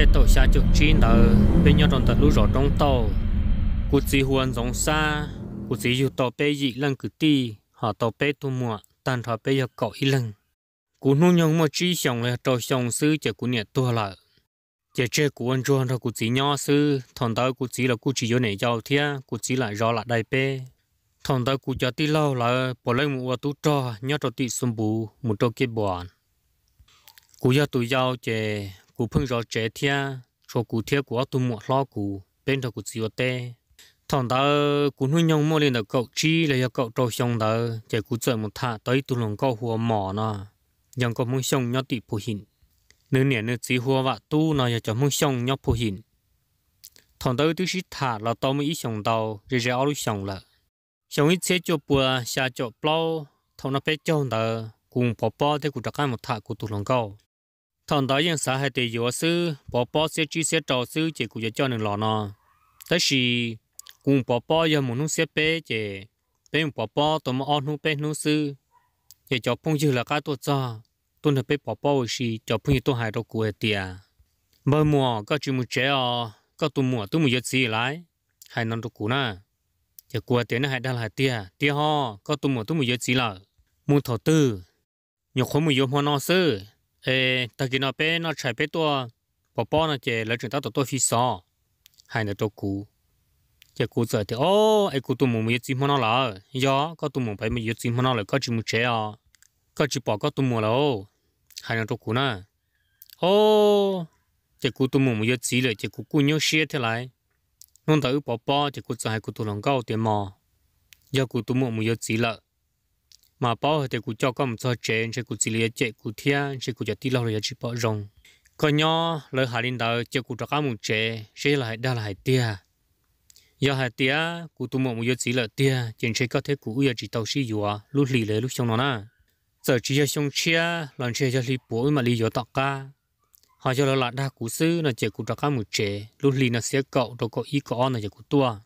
xe tổ xa chục chi nợ bên nhau trong tận lũ rõ trong tàu cụ chỉ huân giống xa cụ chỉ dù tàu bê dị lần cử ti họ tàu bê tu mùa tàn thọ bê giờ cậu ý lần cụ nô nhông mà chi xong là trò xong sư chả cụ nhẹ tua lại chả chê cụ ăn chuan rồi cụ chỉ nhỏ sư thằng tao cụ chỉ là cụ chỉ vô nể giàu thia cụ chỉ là rõ lại đại bê thằng tao cụ cho tí lâu là bỏ lấy một tú trò nhớ trò tí xung bù một trò kia bọn cụ giờ tụi giàu chè cú phun gió trẻ thia cho cụ thia của tụ mỏ lo cụ bên đó cụ chịu tê thằng đó cú nuôi nhông mua lên được cậu chi là do cậu trâu xong đó chạy cú chơi một thà tới tụ lòng cậu hùa mỏ nó nhưng có mông xong nhớ tị phù hình nửa nẻ nửa chỉ hùa vạ tu nó giờ cho mông xong nhớ phù hình thằng đó tôi chỉ thà là tao mới ít xong đầu rồi rồi áo xong là xong ít xe cho bùa xa cho bao thằng nó bé cho đó cùng bỏ bỏ thế cụ đặt cái một thà cú tụ lòng cậu thằng đó yên xã hay để yếu sư bỏ bỏ sẽ chỉ sẽ trâu sư chỉ cũng cho nên lo nó thế thì cùng bỏ bỏ giờ muốn sẽ bé chỉ bé bỏ bỏ tụi mà ăn hú bé hú sư chỉ cho phong dư là cái tổ cho tôi là bé bỏ bỏ thì cho phong dư tôi hại đâu của tiệt bơ mùa có chuyện một chế à có tụi mùa tụi mùa giật gì lại hay non đâu cũ na chỉ của tiệt nó hại đang hại tiệt tiệt ho có tụi mùa tụi mùa giật gì là mùa thầu tư nhiều khối mùa yếu hoa no sư ê ta kia bé nó chạy bé to bỏ nó chè lấy chúng ta tổ tổ phi sò hai nó tổ cú chè cú giờ thì ô ai cú tụi mình mới chim nó là do có tụi mình phải mới chim nó là có chim một chè chim bỏ có tụi mình là ô hai tổ cú nè ô chè cú tụi mình mới chim là chè cú cú nhau xe thế lại nông thử bỏ bỏ chè cú giờ hai cú tụi lòng cao tiền mò do cú tụi mình mới chim là mà bảo thì cụ cho con cho trẻ sẽ cụ xử lấy trẻ cụ thia sẽ cụ cho tí lâu rồi chỉ bảo rong còn nhỏ lời hạ linh đạo cho cũng cho các mục trẻ sẽ là đa là tia do hai tia cụ tu mộng một yếu chỉ là tia trên sẽ có thể cụ uya chỉ tàu sử dụng lúc lì lệ lúc xong nó na giờ chỉ cho xong chia lần chia cho lì bố mà đi dùa tọt ca họ cho là đa cú sư là trẻ cũng cho các mục trẻ lúc lì là sẽ cậu đồ cậu ý cậu là trẻ cụ tua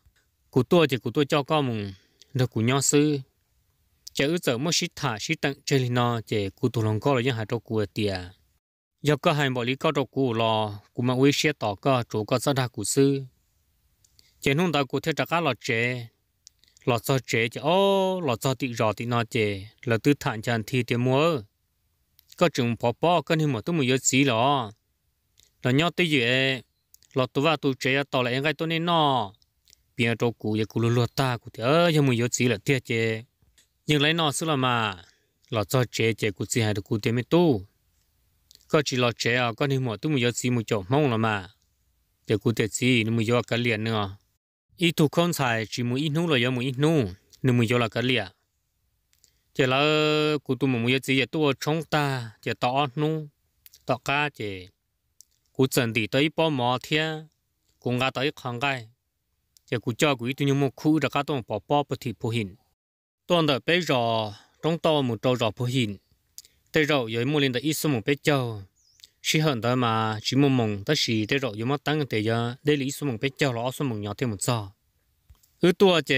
cụ tua trẻ cụ tua cho con mùng được cụ nhau sư chữ từ mất xịt thả xịt tận chơi lên nó chỉ cụ tụ lòng có là những hạt trâu cua tiề giờ có hai bộ lý có trâu cụ lò cụ mà uy xe tỏ có chỗ có sao đa cụ sư chỉ nung ta cụ theo trạc cá lò chế lò cho chế chỉ ô lò cho tị rò tị nó chế là tư thản chăn thì tiền mua có chừng bỏ bỏ cân hình mà tôi muốn yếu gì lò là nhau tới gì lò tu vào tu chế tỏ lại ngay tôi nên nó bây giờ trâu cụ giờ cụ lừa ta cụ thì ơ giờ muốn yếu gì là thiệt chế nhưng lấy nó xưa là mà lọ cho chế chế cụ gì hay được cụ tiền mới tu có chỉ lọ chế à con đi mua tu mua gió gì mua chỗ mong là mà để cụ tiền gì nó mua gió cả liền nữa ít thu con xài chỉ mua ít nu là gió mua ít nu nó mua gió là cả liền chỉ là ờ, cụ tu mua mua gió gì vậy tu chống ta chế tỏ nu tỏ cá chế, cụ chuẩn bị tới bao mò thiên cũng ra tới khang cái, chế cụ cho cụ ít nhiều mua khu ra cả tông bỏ bỏ bớt thì phù hình toàn đợi bé rò trong to một trâu rò phù hình tê rậu dưới mua lên tại ít số một bé châu khi hận tới mà chỉ mong mong ta chỉ tê rậu dưới mắt tăng tê giờ đây là ít số một bé châu là ít một nhỏ thêm một giò ứ tua chè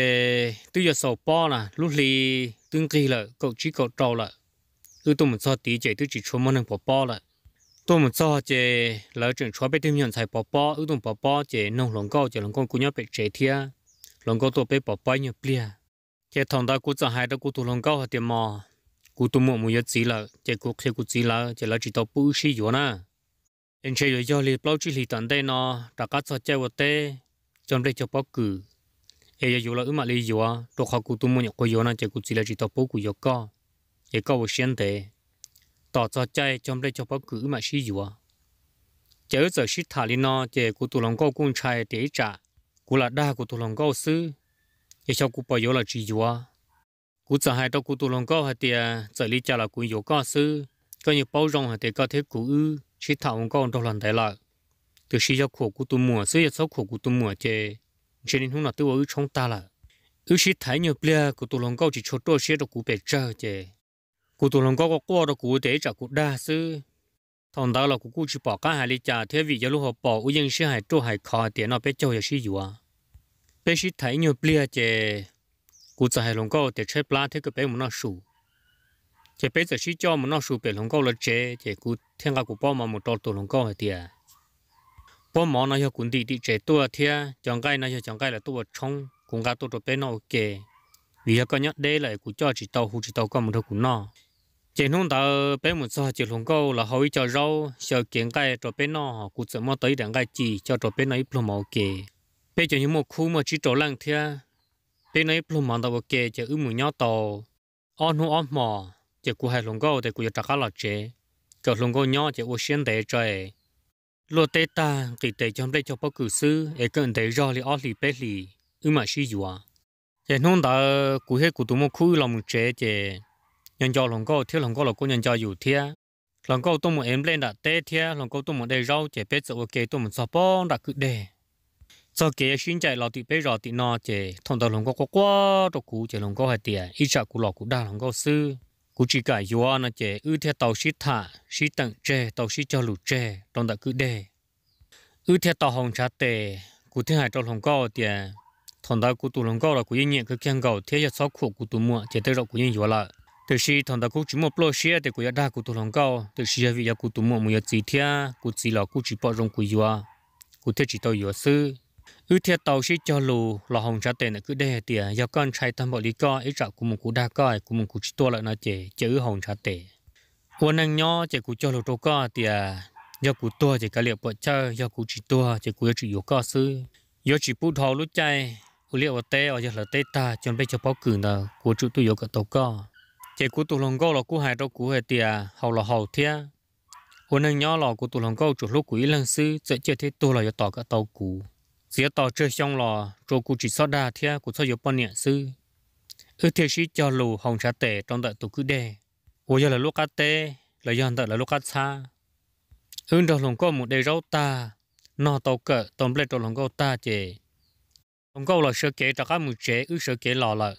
tư giờ sầu bao là lúc này tương kỳ là cậu chỉ cậu trâu là ứ tôi một giò tí chè tôi chỉ chúa mong po bao là tôi một giò chè lỡ chuyện chúa bé thêm nhận xài po po ứ tôi po bao chè nông lồng câu chè lòng con cú nhóc bé chè thia lòng câu tôi bé po po nhiều plia chế thằng đó cứ chẳng hay đó cũng tụi lòng cao hơn mà cũng tụi mua mua ít gì là chế cũng chế cũng gì là chế là chỉ tao bự xí rồi nè anh chế rồi cho li bao e e chỉ li tận đây nó đã cắt cho dây vật tê chuẩn bị cho bao cử ai giờ là ưm mà li rồi đồ khác cũng tụi mua nhọc rồi nè chế cũng chỉ là chỉ tao bự cũng nhọc cao chế cao một xíu thế tao cho dây chuẩn bị cho bao cử mà xí rồi chế giờ xí thà li nó chế cũng tụi lòng cao cũng chạy để trả cũng là đa của tụi lòng cao xứ 也像古巴有了追求啊。古早还到古多龙高还的，这里家了古有干事，跟有包容还得搞些古语，去讨论搞到人得了。就是要苦古多么，所以要苦古多么的，这里头那对我有冲大了。有些太牛逼了，古多龙高就 छो 多些的古白这的，古多龙高个过的古得这古大事。thằng đó là cũng chỉ bỏ cả hai lý cha thế vì giờ lúc họ bỏ uy dân sẽ hay trôi hay khó tiền nó bé châu giờ sử dụng bây giờ thấy nhiều bia chè cụ giờ hay lồng câu để chơi plá thì cái bé muốn nó sủ chè bây giờ sĩ cho muốn nó sủ bé lồng gạo là chè chè cụ thiên cả cụ bao mà một đầu tổ lồng gạo hay tiệt bao mà nó cho cuốn đi đi chè tua thia chẳng cái nó cho chẳng cái là tua trông cũng cả tua bé nó ok vì cái nhắc đây là cụ cho chỉ tàu hụt chỉ tàu có một thằng cụ nó chỉ nông tàu bé một số chỉ lồng gạo là hầu cho rau sợ kiện cái cho bé nó cụ sợ mà tới đằng cái chỉ cho cho bé nó ít lồng màu kì bây giờ những một khu mà chỉ trổ lăng thia bây nay plum mòn tàu kề chờ ư mù nhau tàu anh hu Anh mà chỉ cú hai lồng gấu để cú trả cá lợn chế chờ lồng gấu nhau chỉ ô xuyên để trời lô tê ta kỳ tê trong đây cho bao cử sư để cần để do li ó li bê li ư mà xí dùa giờ nông đã cú hết cú tụ một khu làm chế chỉ nhân cho lòng câu thiếu lồng gấu là cô nhân cho dù thia lòng câu tôi em lên đã tê thia lồng gấu tôi một đầy rau chế bếp dầu kê tôi một sọp bông đã cứ đề sau cái xin chạy lọt thì bây giờ thì nó chỉ thông tàu lồng có quá đồ cũ chỉ lồng có hai tiền ít chả cũ lọ cũ đa lồng có sư cú chỉ cả yo nó chỉ ư theo tàu xí thả xí tặng tre tàu xí cho lụt tre trong đại cứ đề ư theo tàu hồng trà tề cú thiên hải tàu lồng có tiền thông tàu cũ tụ lồng có là cũ yên nhẹ cứ kiên cầu thế giờ sáu khổ cũ tụ muộn, chỉ tới rồi cũ yên yo lại, từ khi thằng ta cũ chỉ một lô xe thì cũ ya đa cũ tụ lồng có từ khi giờ vị ya cũ tụ muộn mua ya chỉ thia cũ chỉ là cũ chỉ bỏ rong cũ yo cũ thế chỉ tàu yo sư ư thiệt tàu sĩ cho lù lò hồng trả tiền cứ đe tiền do con trai thăm bộ lý co ấy trả của một cụ đa coi của một cụ chỉ tua lại nói chỉ chữ hồng trả tiền quân năng nhỏ chỉ cụ cho lù trâu co tiền do cụ tua chỉ cả liệu bộ chơi do cụ chỉ tua chỉ cụ chỉ yêu co sư do chỉ bút thọ lúc chay cụ liệu ở tê ở giờ là tê ta chuẩn bị cho báo cử nào của chủ tu yếu cả tàu co chỉ cụ tụ lòng co là cụ hai đâu cụ hai tiền hậu là hậu thia quân năng nhỏ là cụ tụ lòng co chủ lúc cụ ý lăng sư sẽ chơi thế tu là do tỏ cả tàu cụ phía tàu chơi xong lò rồi cụ chỉ sót đa thia cụ sót yếu bọn nhẹ sư ư thiệt sĩ cho lù hồng sa tệ trong đợi tổ cứ đề ô giờ là lúc cá tê là giờ đợi là lúc cá xa ư đầu lòng có một đầy rau ta nó tàu cỡ tôm lệ đầu lòng có ta chè lòng câu là sơ kế cho các mù chế ư sơ kế lò lợ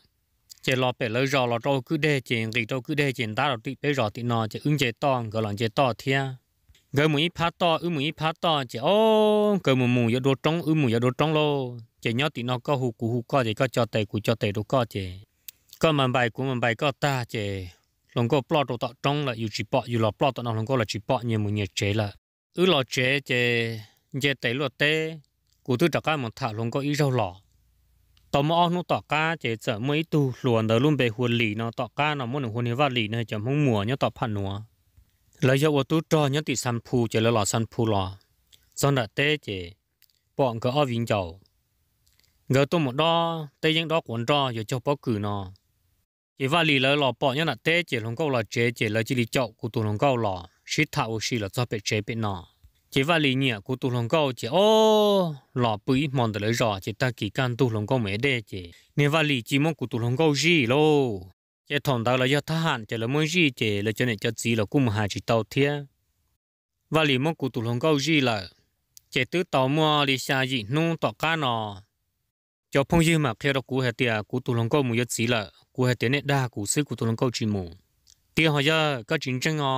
chè lò bể lỡ rò lò trâu cứ đề chè nghỉ trâu cứ đề chè ta đầu tị bể rò tị nò chè ứng chè to gọi là chè to thia gờ mũi phá to ư mũi phá to chỉ ô gờ mù mù giờ đồ trống, ư mù giờ đồ trống lô chỉ nhớ thì nó có hù cú hù co chỉ có cho tệ cú cho tệ đồ co chỉ có mầm bài cú mầm bài có ta chỉ lòng có plot đồ tạo trống là yêu chỉ bỏ yêu là plot tạo nó lòng có là chỉ bỏ nhiều mù nhiều chế là ư lò chế chỉ chế tệ lọ tê cú thứ đặc cái một thả lòng có ý rau lọ, tao mò nó tọt cá chỉ sợ mấy tu luôn đời luôn bề huồn lì nó tọt cá nó muốn được huồn như lì nó chẳng mong mùa nhớ tọt phản nữa lời dạo tu cho nhớ tị san phu chỉ là lọ san phu lò, do nợ tê chỉ bọn cứ ở vinh dầu ngờ tôi một đo tê những đó cuốn cho giờ cho bó cử nó chỉ và lì lời lò bọn nhớ nợ tê chỉ không câu lò chế chỉ lời chỉ lì chậu của tôi không câu lọ sĩ thảo sĩ là cho bị chế bị nọ chỉ và lì nhẹ của tôi không câu chỉ ô lò bưởi mòn từ lời rõ chỉ ta kỳ can tôi không câu mấy đê chỉ nên và lì chỉ mong của tôi không câu gì lô chế thằng đó là do thà hạn chế là muốn gì chế là cho nên cho gì là cũng hà chỉ tàu thiên và lý mong của tụ lòng câu gì là chế tứ tàu mua đi xa gì nung tọt cá nọ cho phong dư mà khi đó cụ hệ tiệt cụ tụ lòng câu mua giấc gì là cụ hệ tiệt nét đa cụ sư cụ tụ lòng câu chỉ mù tiệt họ giờ có chính chân à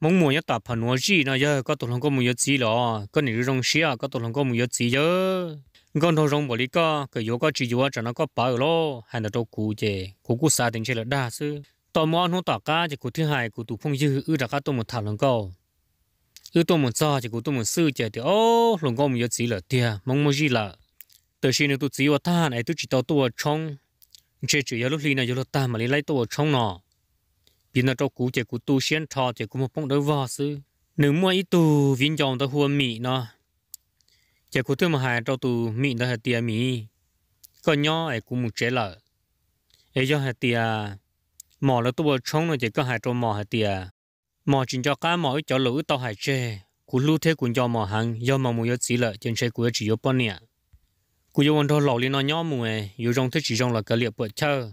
mong muốn nhất tập phần nói gì nó giờ có tụ lòng câu mua giấc gì là có nữ rong xía có tụ lòng câu mua giấc gì giờ con thâu rong bỏ đi co cái yoga có chỉ yoga cho nó có bảo lo hay là đâu cú chè cú cú xa tính chơi là đa sư tò mò nó tỏ cá chỉ cú thứ hai cú tụ phong dư ư đã cá tôi một thảo lần câu ư tôi một sao chỉ cú tôi một sư chè thì ô lồng câu mình yếu chỉ là tia mong mong gì là từ khi nó tụ chỉ yếu ta này tụ chỉ tao tôi trong chế chỉ yếu lúc này yếu lúc ta mà lấy tôi trong nọ vì nó đâu cú chè cú tụ xuyên thọ chè cú một phong đâu vào sư nếu mua ít tu viên dòng tao huân mỹ nó giờ cụ tôi mà hai trâu tù mì đó hạt tiền mì có nhỏ ấy cũng một chế lợi ấy do hạt tiền mỏ là tôi trông nó chỉ có hai trâu mỏ hạt tiền mỏ chỉ cho cá mò cho lũ tao hai chế cụ lưu thế cũng cho mỏ hàng do mà mua yếu chỉ lợi trên xe của chỉ có bao nhiêu cụ yêu anh thôi lẩu lên nó nhỏ mùa yêu trong thế chỉ trong là cái liệp bữa chơi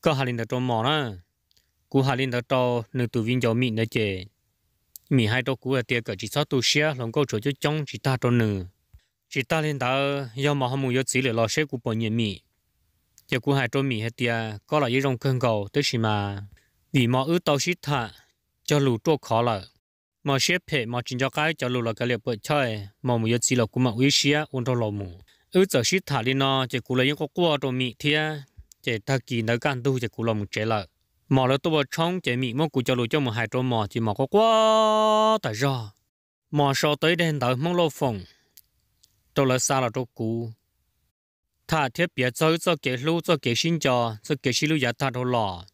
có hai linh đó trâu mỏ nữa cụ hai linh đó trâu nửa tù viên cho mì đó chế mi hai đôi cú tiệt cả chỉ sáu tu xe lòng câu chỗ chỗ chống chỉ ta đôi nữ chỉ ta lên đó do mà không muốn do chỉ là lo xe của bọn nhà mi giờ cú hai đôi mi hết tiệt có là dưới rong cơn cầu tới khi mà vì mà ứ tàu xít thà cho lù trô khó là mà xe phe mà chính cho cái cho lù là cái liệp bởi chơi mà muốn do chỉ là cú mà uy xe ôn đâu lò mù ứ giờ xít thà đi nó giờ cú lấy những cái cua đôi mi thiệt giờ ta kỳ nở gan tu giờ cú làm chế lại mỏ là tôi trong chế mì mong cụ cho lùi cho một hai trâu mỏ chỉ mỏ có quá tại do mỏ sau tới đây tới mong lô phòng tôi là xa là trâu cũ thà thiết biệt cho cho kế lưu cho kế sinh cho cho kế sinh lưu giá thà đồ lò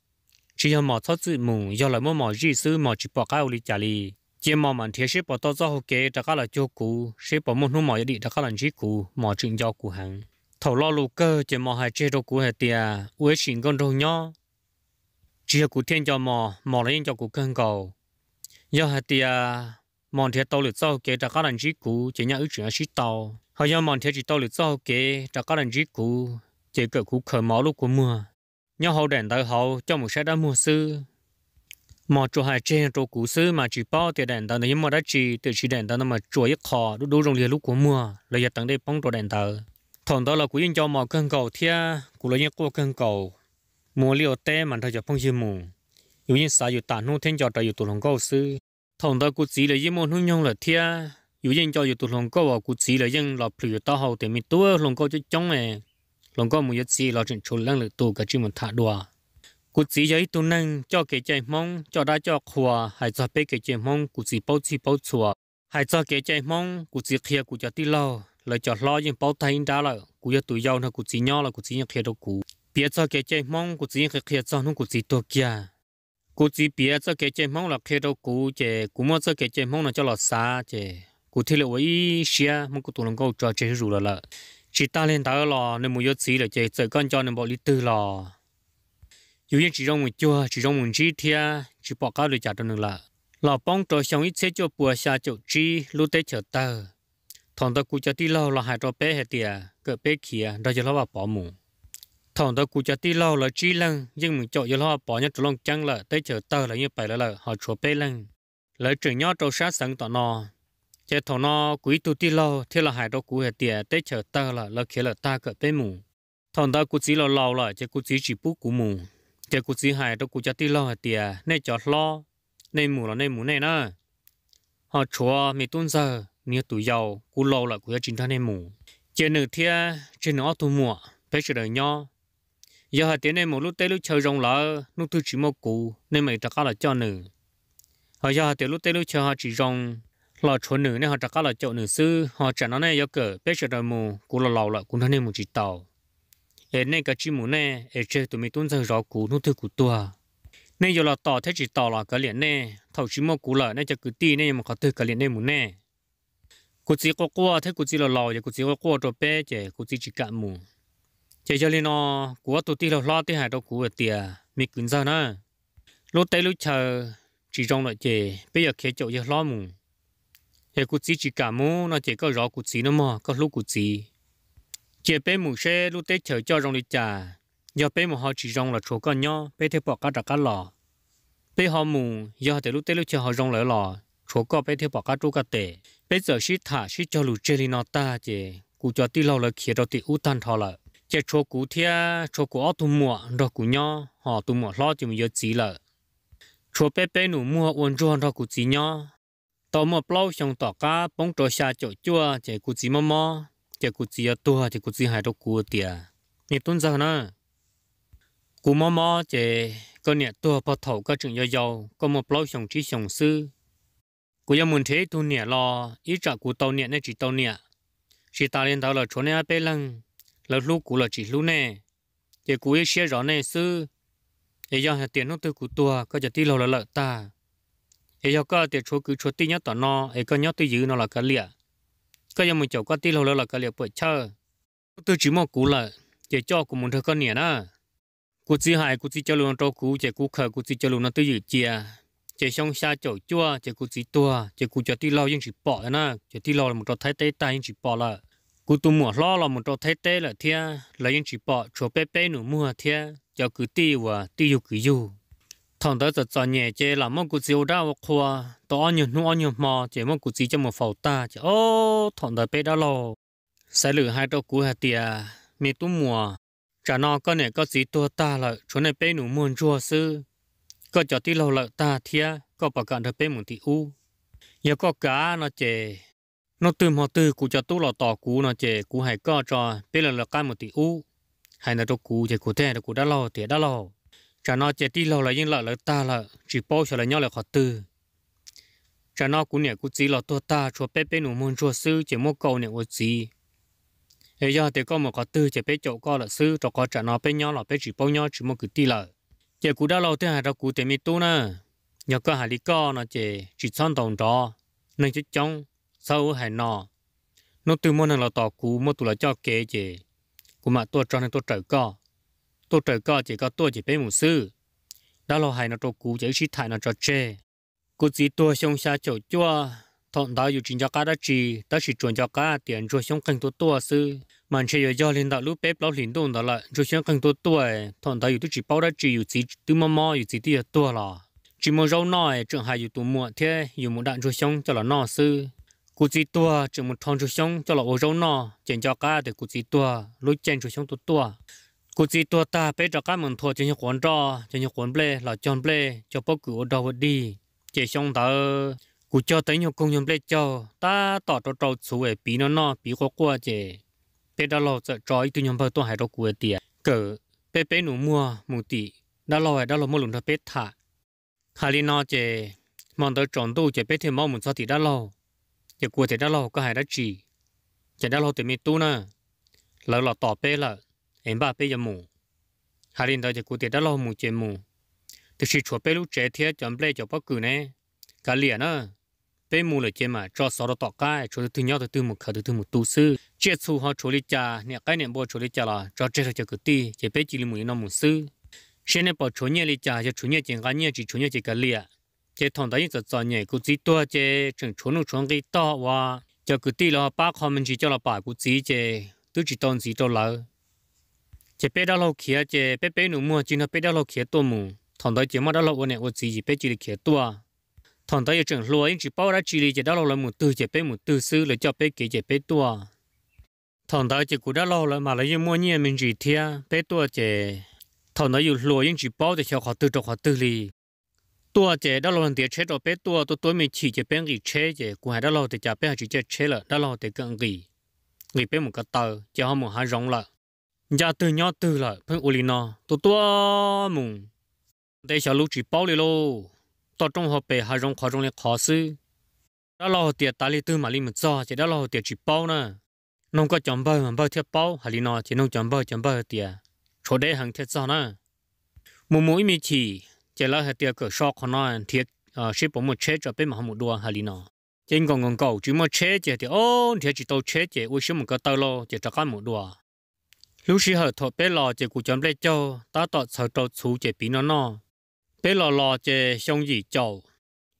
chỉ là mỏ thoát sự mù do là mua mỏ gì sư mỏ chỉ bỏ cái ô lý trả lý chỉ mỏ mình thiết sẽ bỏ to cho hồ kế đã các là chỗ cũ sẽ bỏ một hôm mỏ đi đã các là chỉ cũ mỏ chuyện cho cũ hàng thầu lo lù cơ chỉ mỏ hai chế đồ cũ hệ tiề uế sinh con đồ nhau chỉ là thiên cho mò mò lấy cho cụ cân cầu do hạt tia mòn thiệt tàu lượt sau kế trả các đàn chỉ cụ chỉ nhà ước chuyện chỉ tàu hay do mòn thiệt chỉ tàu lượt sau kế trả các đàn chỉ cụ chỉ cỡ cụ khởi máu lúc của mưa nhau hậu đèn tới hậu cho một xe đã mua sư mò chỗ hai trên chỗ cụ sư mà chỉ bao tiền đèn tới nhưng mà đã chỉ từ chỉ đèn tới mà chuối ít khó đủ đủ rồng liền lúc của mưa lời giờ tận đây bóng chỗ đèn tới thằng đó là cụ yên cho mò cân cầu thia cụ lấy những cô cân cầu mua liệu té mà thôi cho phong chim mù yêu yên xả yêu tả nô thiên cho trời yêu tụi lòng câu sư thằng đó cụ chỉ là yên môn hung nhung là thia yêu yên cho yêu tụi lòng câu và cụ chỉ là yên lọp phù yêu tao hậu thì mình tua lòng câu cho chống này lòng câu muốn yêu chỉ là chuyện trốn lăng lực tù cái chim một thả đùa cụ chỉ giấy tu năng cho cái chạy mong cho đã cho khua hay cho bé cái chạy mong cụ chỉ bao chi bao chùa hay cho cái chạy mong cụ chỉ kia cụ cho tí lo lời cho lo nhưng bao thay đã là cụ cho tụi giàu nó cụ chỉ nhỏ là cụ chỉ nhận kia đâu cụ 别做给这忙，我自己开做弄我自己多家。我自己别做给这忙了，开到古这，古么做给这忙了叫老啥这？我听了我一些，我都能够做这些了了。chỉ ta lên tao lò nên mua yếu xí là chạy chạy con cho nên bỏ lý tư lò dù chỉ trong một chua chỉ trong một chi thia chỉ bỏ cao được trả được là lò bóng trò xong ít xe cho bùa xa chỗ chi lúc tết chở tờ thằng ta cú cho tí lâu là hai trò bé hết tiệt cỡ bé kia đó cho nó bà bỏ thằng đó cụ cha tí lâu là chi lăng nhưng mình chọn giờ họ bỏ nhá trộn chăng là tới chờ tờ là như vậy là là họ chua bê lăng lấy trường nhó trâu sát sẵn tọa nò chế thằng nó quý tu tí lâu thế là hải đó cụ hệt tiệt tới chờ tờ là là khi là ta cỡ bê mù thằng đó cụ chỉ lo lâu là chế cụ chỉ chỉ bút cú mù chế cụ chỉ hải đó cụ cha tí lâu hệt tiệt nên chọn lo nên mù là nên mù này nữa họ chua mi tuân giờ nia tụi giàu cụ lâu là cụ chính thân nên mù chế nửa thiên chế nửa tu mùa phải chờ đời nhau giờ hạt tiền này một lúc tê lúc chơi rong là nút thứ chỉ một cú nên mày đặt cá là cho nữ họ giờ hạt tiền lúc tê lúc chơi họ chỉ rong là chỗ nữ nên họ trả cá là chỗ nữ sư họ trả nó này giờ cỡ bé chơi đời mù cú là lâu là cũng nó nên một chỉ tàu em này cái chỉ mù này em chơi tụi mình tuân theo rõ cú nút thứ cú tua nên giờ là tàu thế chỉ tàu là cái liền này thầu chỉ một cú là nên cho cứ ti nên mà có từ cái liền này mù này cú chỉ có qua thế cú chỉ là lâu giờ cú chỉ có qua chỗ bé chơi cú chỉ chỉ cả mù chỉ chơi nên nó của tụi ti lo thì hại đâu của tiền mình cứ sao nữa lúc tới lúc chờ chỉ trong lại chế, bây giờ khi chỗ giờ lo mù giờ cụ chỉ chỉ cả mu, nó chỉ có rõ cụ chỉ nó mà có lúc cụ chỉ chế bé mù xe lúc tới chờ cho trong đi trả giờ bé mù họ chỉ trong là chỗ con nhau bé thấy bỏ cả trả cả lò bé họ mù giờ tới lúc tới lúc chờ họ trong lại lò chỗ có bé thấy bỏ cả chỗ cá tệ bây giờ xí thả xí cho lũ chơi nó ta chế, cụ cho ti lâu là khi đó ti u tan thọ lại chế chỗ cũ thia chỗ cũ ở tụ mùa đó cũ nhỏ họ tụ mùa lo chỉ một giờ chỉ là chỗ bé bé nụ mua uốn cho đó cũ chỉ nhỏ tao mua bao xong tao cá bóng trò xa chỗ chua chế cũ chỉ mò mò chế cũ chỉ ở tua chế cũ chỉ hai đó cũ tiệt nè tuân giờ nữa cũ mò mò chế có nè tua bắt thầu có chuyện dầu dầu có một bao xong chỉ xong sư cũ giờ muốn thế tu nè lo ít trả cũ tàu nè nên chỉ tàu nè chỉ ta liên tàu là chỗ nè bé lăng là lúc cũ là chỉ lúc nè giờ cũ ấy xe rõ nè sư ấy do hạt tiền nó từ cũ tua có giờ tí lâu là lợi ta ấy do có tiền chỗ cứ chỗ tí nhớ tỏ nó ấy có nhớ tí nó là cái lịa có giờ mình chỗ có tí lâu là cái lịa bởi chờ Từ chỉ mong cũ là chỉ cho của mình thôi con nhỉ na, cú chỉ hại cú chỉ cho luôn cho cú chỉ cú khờ cú chỉ cho luôn nó tới dự chia chỉ xong xa chỗ chua chỉ cú chỉ tua chỉ cú cho tí lâu nhưng chỉ bỏ nè chỉ tí lâu là một trò thái tế ta nhưng chỉ bỏ là cú tụ mua lo là một trò thế tế là thia là những chỉ bỏ chỗ bé bé nụ mua thia cho cứ tiêu và tiêu dục cứ dù thằng đó giật giật nhẹ chơi là mong cú siêu đau khoa to nhiều nu nhiều mò chế mong cú chỉ cho một phẩu ta chế ô thằng đó bé đã lo sẽ lử hai đầu cú hạt tiề mi tụ mua chả nó con này có gì tua ta là chỗ này bé nụ mua chua sư có cho tí lâu lợi ta thia có bảo cản được bé một tí u giờ có cá nó chơi nó từ mò từ cụ cho tu lò tỏ cụ nó chè cụ hay co cho biết là là cái một tỷ u hay là cho cụ chè cụ thế là cụ đã lo thì đã lo cho nó chè đi lo là những lợi lợi ta là chỉ bao cho là nhau là khó từ cho nó cụ này cụ chỉ lo tua ta cho bé bé nụ môn cho sư chè mua cầu này ô gì ấy giờ thì có một khó từ chè bé chỗ co là sư cho có cho nó bé nhau là bé chỉ bao nhau chỉ mua cứ đi lợi chè cụ đã lo thế hay là cụ thì mi tu nè nhờ cái hà lý co nó chè chỉ son đồng đó nên chứ chống sau hay nọ nó từ môn là tỏ cú mô tụ là cho kế chế cú mà tôi cho nên tôi trở co tôi trở co chỉ có tôi chỉ bé một sư đó là hay nó cho cú chỉ sĩ thải nó cho chê cú chỉ tôi xong xa chỗ chua thọn đó dù chính cho cá đã chỉ đã chỉ chuẩn cho cá tiền rồi xong canh tôi tôi sư mà chỉ giờ do liên đạo lúc bếp lão liền đồn đó là rồi xong canh tôi tôi thọn đó dù tôi chỉ bao đã chỉ dù chỉ từ mò mò dù chỉ tiền tôi là chỉ một rau nòi trường hài dù tụ muộn thế dù một đạn rồi xong cho là nọ sư cụ chỉ tua chỉ một thằng chú sống cho là ô râu nọ chuyện cho cá để cụ chỉ tua lối chân chú sống tua tua cụ chỉ tua ta bé cho cá mình thua chuyện như quấn trò chuyện như quấn ple là chọn ple cho bóc cửa đầu đi chỉ sống tớ cụ cho tới nhiều công nhân ple cho ta tỏ cho trâu chú về bí nó nọ bí khó qua chỉ bé đó lo sợ trói tụi nhóm bờ tua hai đầu cụ tiệt cỡ bé bé nụ mua mù tị đã lo đã lo mua lùng thằng bé thả hà li nọ chỉ mong tới tròn tu chỉ bé thêm mong một số thì đã lo giờ cua thì đã lo có hai đã chỉ giờ đã lo thì mi tu nè lỡ lọ tỏ bê là em ba bê giờ mù hai lần đó giờ cua thì đã lo mù chơi mù thì chỉ chua bê lúc trẻ thế chấm bê cho bác cử nè cả liền nè bê mù là chơi mà cho sáu đó tỏ cái cho từ nhau từ từ một khờ từ từ một tu sư chết su họ 处 lý cha nè cái nè bỏ 处 lý cha là cho chết cho cử ti chỉ bê chỉ là mù nó mù sư chế thằng đấy giờ giờ nhảy cũng chỉ tua chế chẳng trốn được trốn cái đó, và cho cứ tí là ba con mình chỉ cho là bà cũng chỉ chế tự chỉ tông chỉ cho lỡ chế bé đó lâu kia chế bé bé nó mua chỉ nó bé đó lâu kia tôi mù thằng đấy chế mà đó lâu này tôi chỉ chỉ bé chỉ được kia tua thằng đấy chẳng lúa anh chỉ bao đã chỉ đi chế đó lâu là một từ chế bé một từ sư là cho bé kia chế bé tua thằng đấy chế cũng đã lâu rồi mà lấy mua nhẹ mình chỉ thia bé tua chế thằng đấy dù lúa anh chỉ bao để cho họ tự cho họ tự li tua chế đó là tiền chế đó bé tôi tôi mình chỉ chế bé nghỉ chế chế cũng hay đó là thì chả bé đó là thì cần nghỉ nghỉ bé một cái tờ chỉ họ một hai rong là nhà từ nhỏ từ là phải nó tôi tua mùng đây là lúc bao lì lô tôi học bé hai rong khó rong là khó đó là tiền ta lì từ mà lì một giờ chế đó là tiền chỉ bao nè nông có chấm bao mà bao thiệt bao hay lì nó chế nông chấm bao chấm bao tiền chỗ đây hàng thiệt giờ nè mùng mỗi mình chỉ chỉ là hạt tiêu cửa sọ của nó thiệt ờ, ship bốn một chế cho bên mà một đua hà lý nó trên còn còn cầu chỉ một chế chỉ thì ô thì chỉ tàu chế chỉ uy số một cái tàu lo chỉ cho cái một đua lúc xí hở thọ bé lò chỉ cụ chấm lấy cho ta tọt sợ tàu chú chỉ bị nó nó bé lò lò chỉ xong gì cho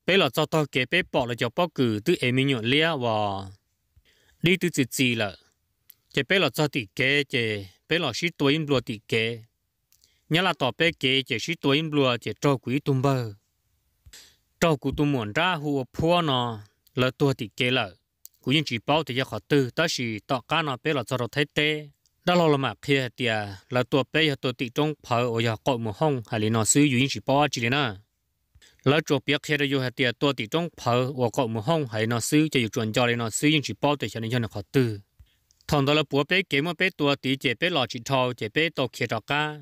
bé lò cho tao kế bé bỏ là cho bao cử từ em mình nhọn lia và đi từ từ gì là chỉ bé lò cho tỷ kế chỉ bé lò xí tuổi lúa tỷ kế nhớ là tỏ bé kế chỉ sĩ tuổi im lùa chỉ trâu quý tung bơ trâu cú tung muốn ra hùa phua nó là tua thì kế lỡ cú yên chỉ báo thì ra khó tư ta chỉ tỏ cá nó bé là cho nó thấy tê đó là mà kia thì là tua bé là tua tị trong phở ở nhà cậu mù hông hay là nó ซื้ yên chỉ báo bao chỉ nữa là chỗ bé kia đó là thì tua tị trong phở ở cậu mù hông hay nó ซื้ cho chuẩn cho nên nó ซื้ yên chỉ báo thì cho nên cho nó khỏi tư thằng đó là bố bé kế mà bé tua tị chế bé lọ chỉ thâu chế bé tàu kia đó cá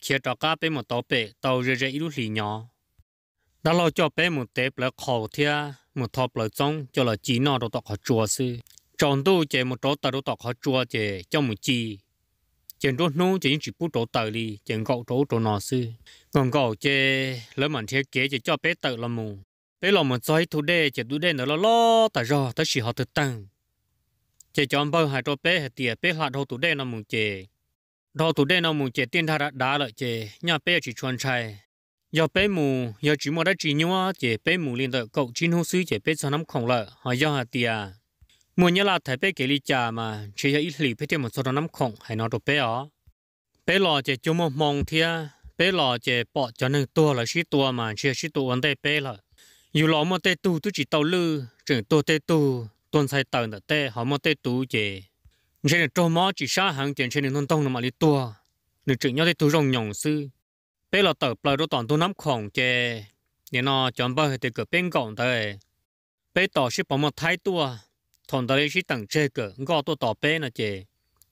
khi cho cá bé một tàu bé tàu rơi rơi ít lì nhỏ đã lo cho bé một tép là khẩu thia một thọp là trong cho là chỉ nó đồ tọt họ chùa sư tròn tu chè một chỗ tàu đồ tọt họ chùa chè cho một chi chèn đồ nô chè những chỉ bút đồ tàu đi chèn gạo đồ đồ nọ sư còn gạo chế lỡ mạnh thế kế chè cho bé tàu làm mù bé làm một trái thu đê chè thu đê nữa là lo tàu do tàu chỉ họ thực tăng chè cho ông bao hai chỗ bé hạt tiệt bé hạt đồ thu đê làm mù chế đó tụ đây nó muốn chè tiền thà đã đá lại chè, nhà bé chỉ chuẩn chay. giờ bé mù giờ chỉ một đã chỉ nhua, chế bé mù liên tới cậu chín hô sứ chế bé cho năm khổng lợi họ do hạt tiền mua nhớ là thấy bé kể lý trà mà chỉ giờ ít lì bé thêm một số đó năm khổng hay nó tụt bé ó bé lò chế chú một mong thia bé lò chế bỏ cho nên tua là xí tua mà chỉ xí tua vấn đề bé là dù lò một tê tu tu chỉ tàu lư trưởng tua tê tu tuần sai tàu nữa tê họ một tê tu chế thế là trâu mó chỉ xa hàng tiền trên nền thôn tông là mà đi tua nửa chừng nhau thì tôi rồng nhồng sư bé là tờ plờ đồ toàn tôi nắm khoảng chè nên nó chẳng bao thì cửa bên cạnh thôi bé tờ sĩ bỏ một thái tua thằng đó lấy sĩ tặng chê cửa gõ tôi tỏ bé là chè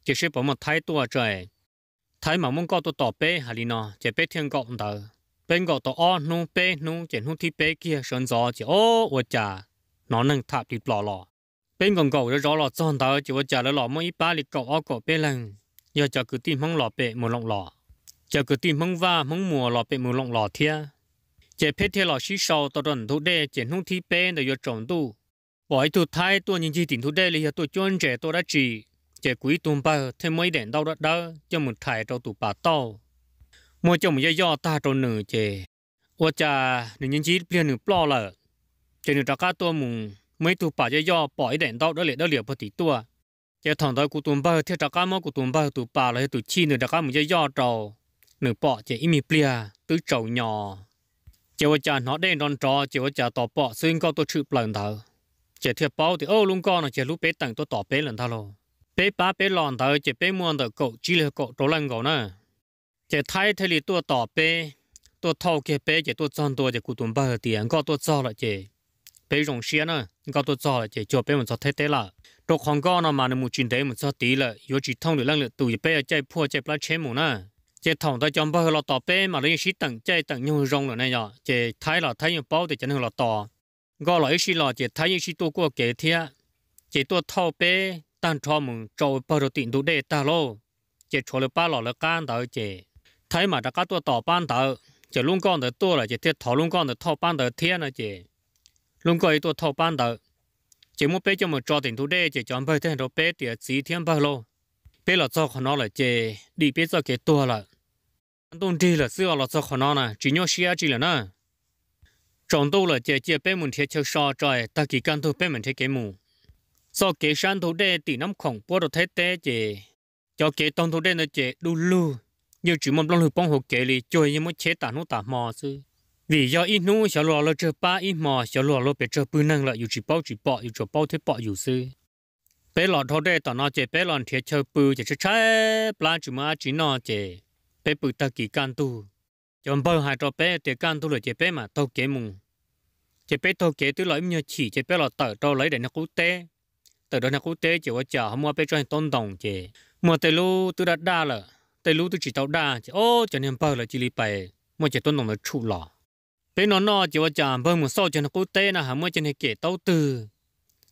chỉ sĩ bỏ một thái tua chơi, thái mà muốn gõ tôi tỏ bé hà li nó chè bé thiên cổng tờ bên gõ tôi ăn nu bé nu chè nu thì bé kia sơn gió chè ô ô chà nó nâng tháp đi lò lò bên còn cậu rõ lọ tròn tao chỉ có trả lời lọ mỗi ít ba lì cậu ao cậu bên lần giờ chờ cứ tìm mong lọ bệ một lọng lọ chờ cứ tìm mong va mong mua lọ bệ một lọng lọ thia chế phết thia lọ xí sầu tao đồn thu đê chế không thi bên để giờ trồng tu bởi tu thay tu nhìn chi tìm thu đê là tôi chôn trẻ tôi đã chỉ chế quý tuôn bờ thêm mấy đèn đau đó đó cho một thải cho tụ bà tao mua cho một do ta cho nửa chế ủa cha nửa nhân chí bây nửa plo lợ chế nửa trả cá tua mùng mấy tụ bà cho yao bỏ ít đèn đó đó lệ đó lệ bớt tí giờ thằng đó cụ tụm ba theo trạc cá mò cụ tụm ba tụ bà là tụ chi nữa trạc cá mình cho do trầu nửa bỏ chỉ ít mi plia tứ trầu nhỏ vợ cha nó đen đòn trò vợ cha tỏ bỏ xuyên con tôi chịu lần thở chỉ thiệp bao thì ô luôn con là chỉ lúc bé tặng tôi tỏ bé lần thao bé ba bé lòn thở chỉ bé muôn thở cậu chỉ là cậu đồ lăng cậu nè chỉ thay thế thì tôi tỏ bé tôi thâu cái bé chỉ tôi chọn tôi chỉ cụ tụm ba tiền có tôi cho là chỉ bây rồng xe nữa gạo tôi cho là cho bây mình cho thế thế là đồ con gạo nó mà nó muốn chuyển thế mình cho tí là yếu chỉ thông được năng lượng tụi bây giờ chạy phua chạy lại chế mù nữa chỉ thòng ta chọn bao là tỏ bây mà lấy sĩ tặng chạy tặng nhiều rồng rồi này nhở chỉ thái là thái nhiều bao thì chẳng hơn là tỏ gạo là ít sĩ là chỉ thái ít sĩ tôi qua kể thiệt, chỉ tôi thâu bây tăng cho mình cho bao rồi tiền đủ để ta lô chỉ cho được ba lọ là gan tới chỉ thấy mà đã cá tôi tỏ ban tới chỉ luôn con tới tôi là chỉ thiết thọ luôn con tới thọ ban tới thiệt nữa, chỉ luôn gọi tôi thâu ban đầu chỉ muốn bé cho một trò tiền thu đê chỉ chọn bơi thêm rồi bé thì chỉ thêm bao lô, bé là cho khó nó là chê đi bé cho cái tua là anh tôn đi là xưa là cho khó nó nè chỉ nhớ xia chỉ là nè trong tôi là chê chê bé mình thiệt chơi so trời ta kỳ căn thu bé mình thiệt cái mù so kế san thu đê tỷ năm khổng bố được thấy té chê cho kế tông thu đê nó chê đu lu nhưng chỉ muốn long hư bông hồ kế li chơi như mới chế tàn nó tàn mò sư vì do ít nu xóa lò lò chờ ba ít mò xóa lò lò bé chờ bự năng là dù chỉ bao chỉ bỏ dù cho bao thế bỏ dù sư bé lò thọ đây tao nói chế bé lò thiệt chờ bự chỉ chơi chơi plan chỉ mà chỉ nói chế bé bự ta kỳ can tu chọn bao hai trò bé thì can tu là chế bé mà tao kế mùng chế bé tao kế tứ lại nhờ chỉ chế bé lò tờ tao lấy để nó cú té tờ đó nó cú té chỉ có chờ không mua bé cho tôn đồng chế mua tê lô tứ đã đa là tê lô tứ chỉ tao đa chế ô cho nên bao là chỉ đi bài mua chế tôn đồng là trụ lò thế nó nó chỉ là chạm bơm một sau cho nó cố tê là hàm mới cho nó kể tàu từ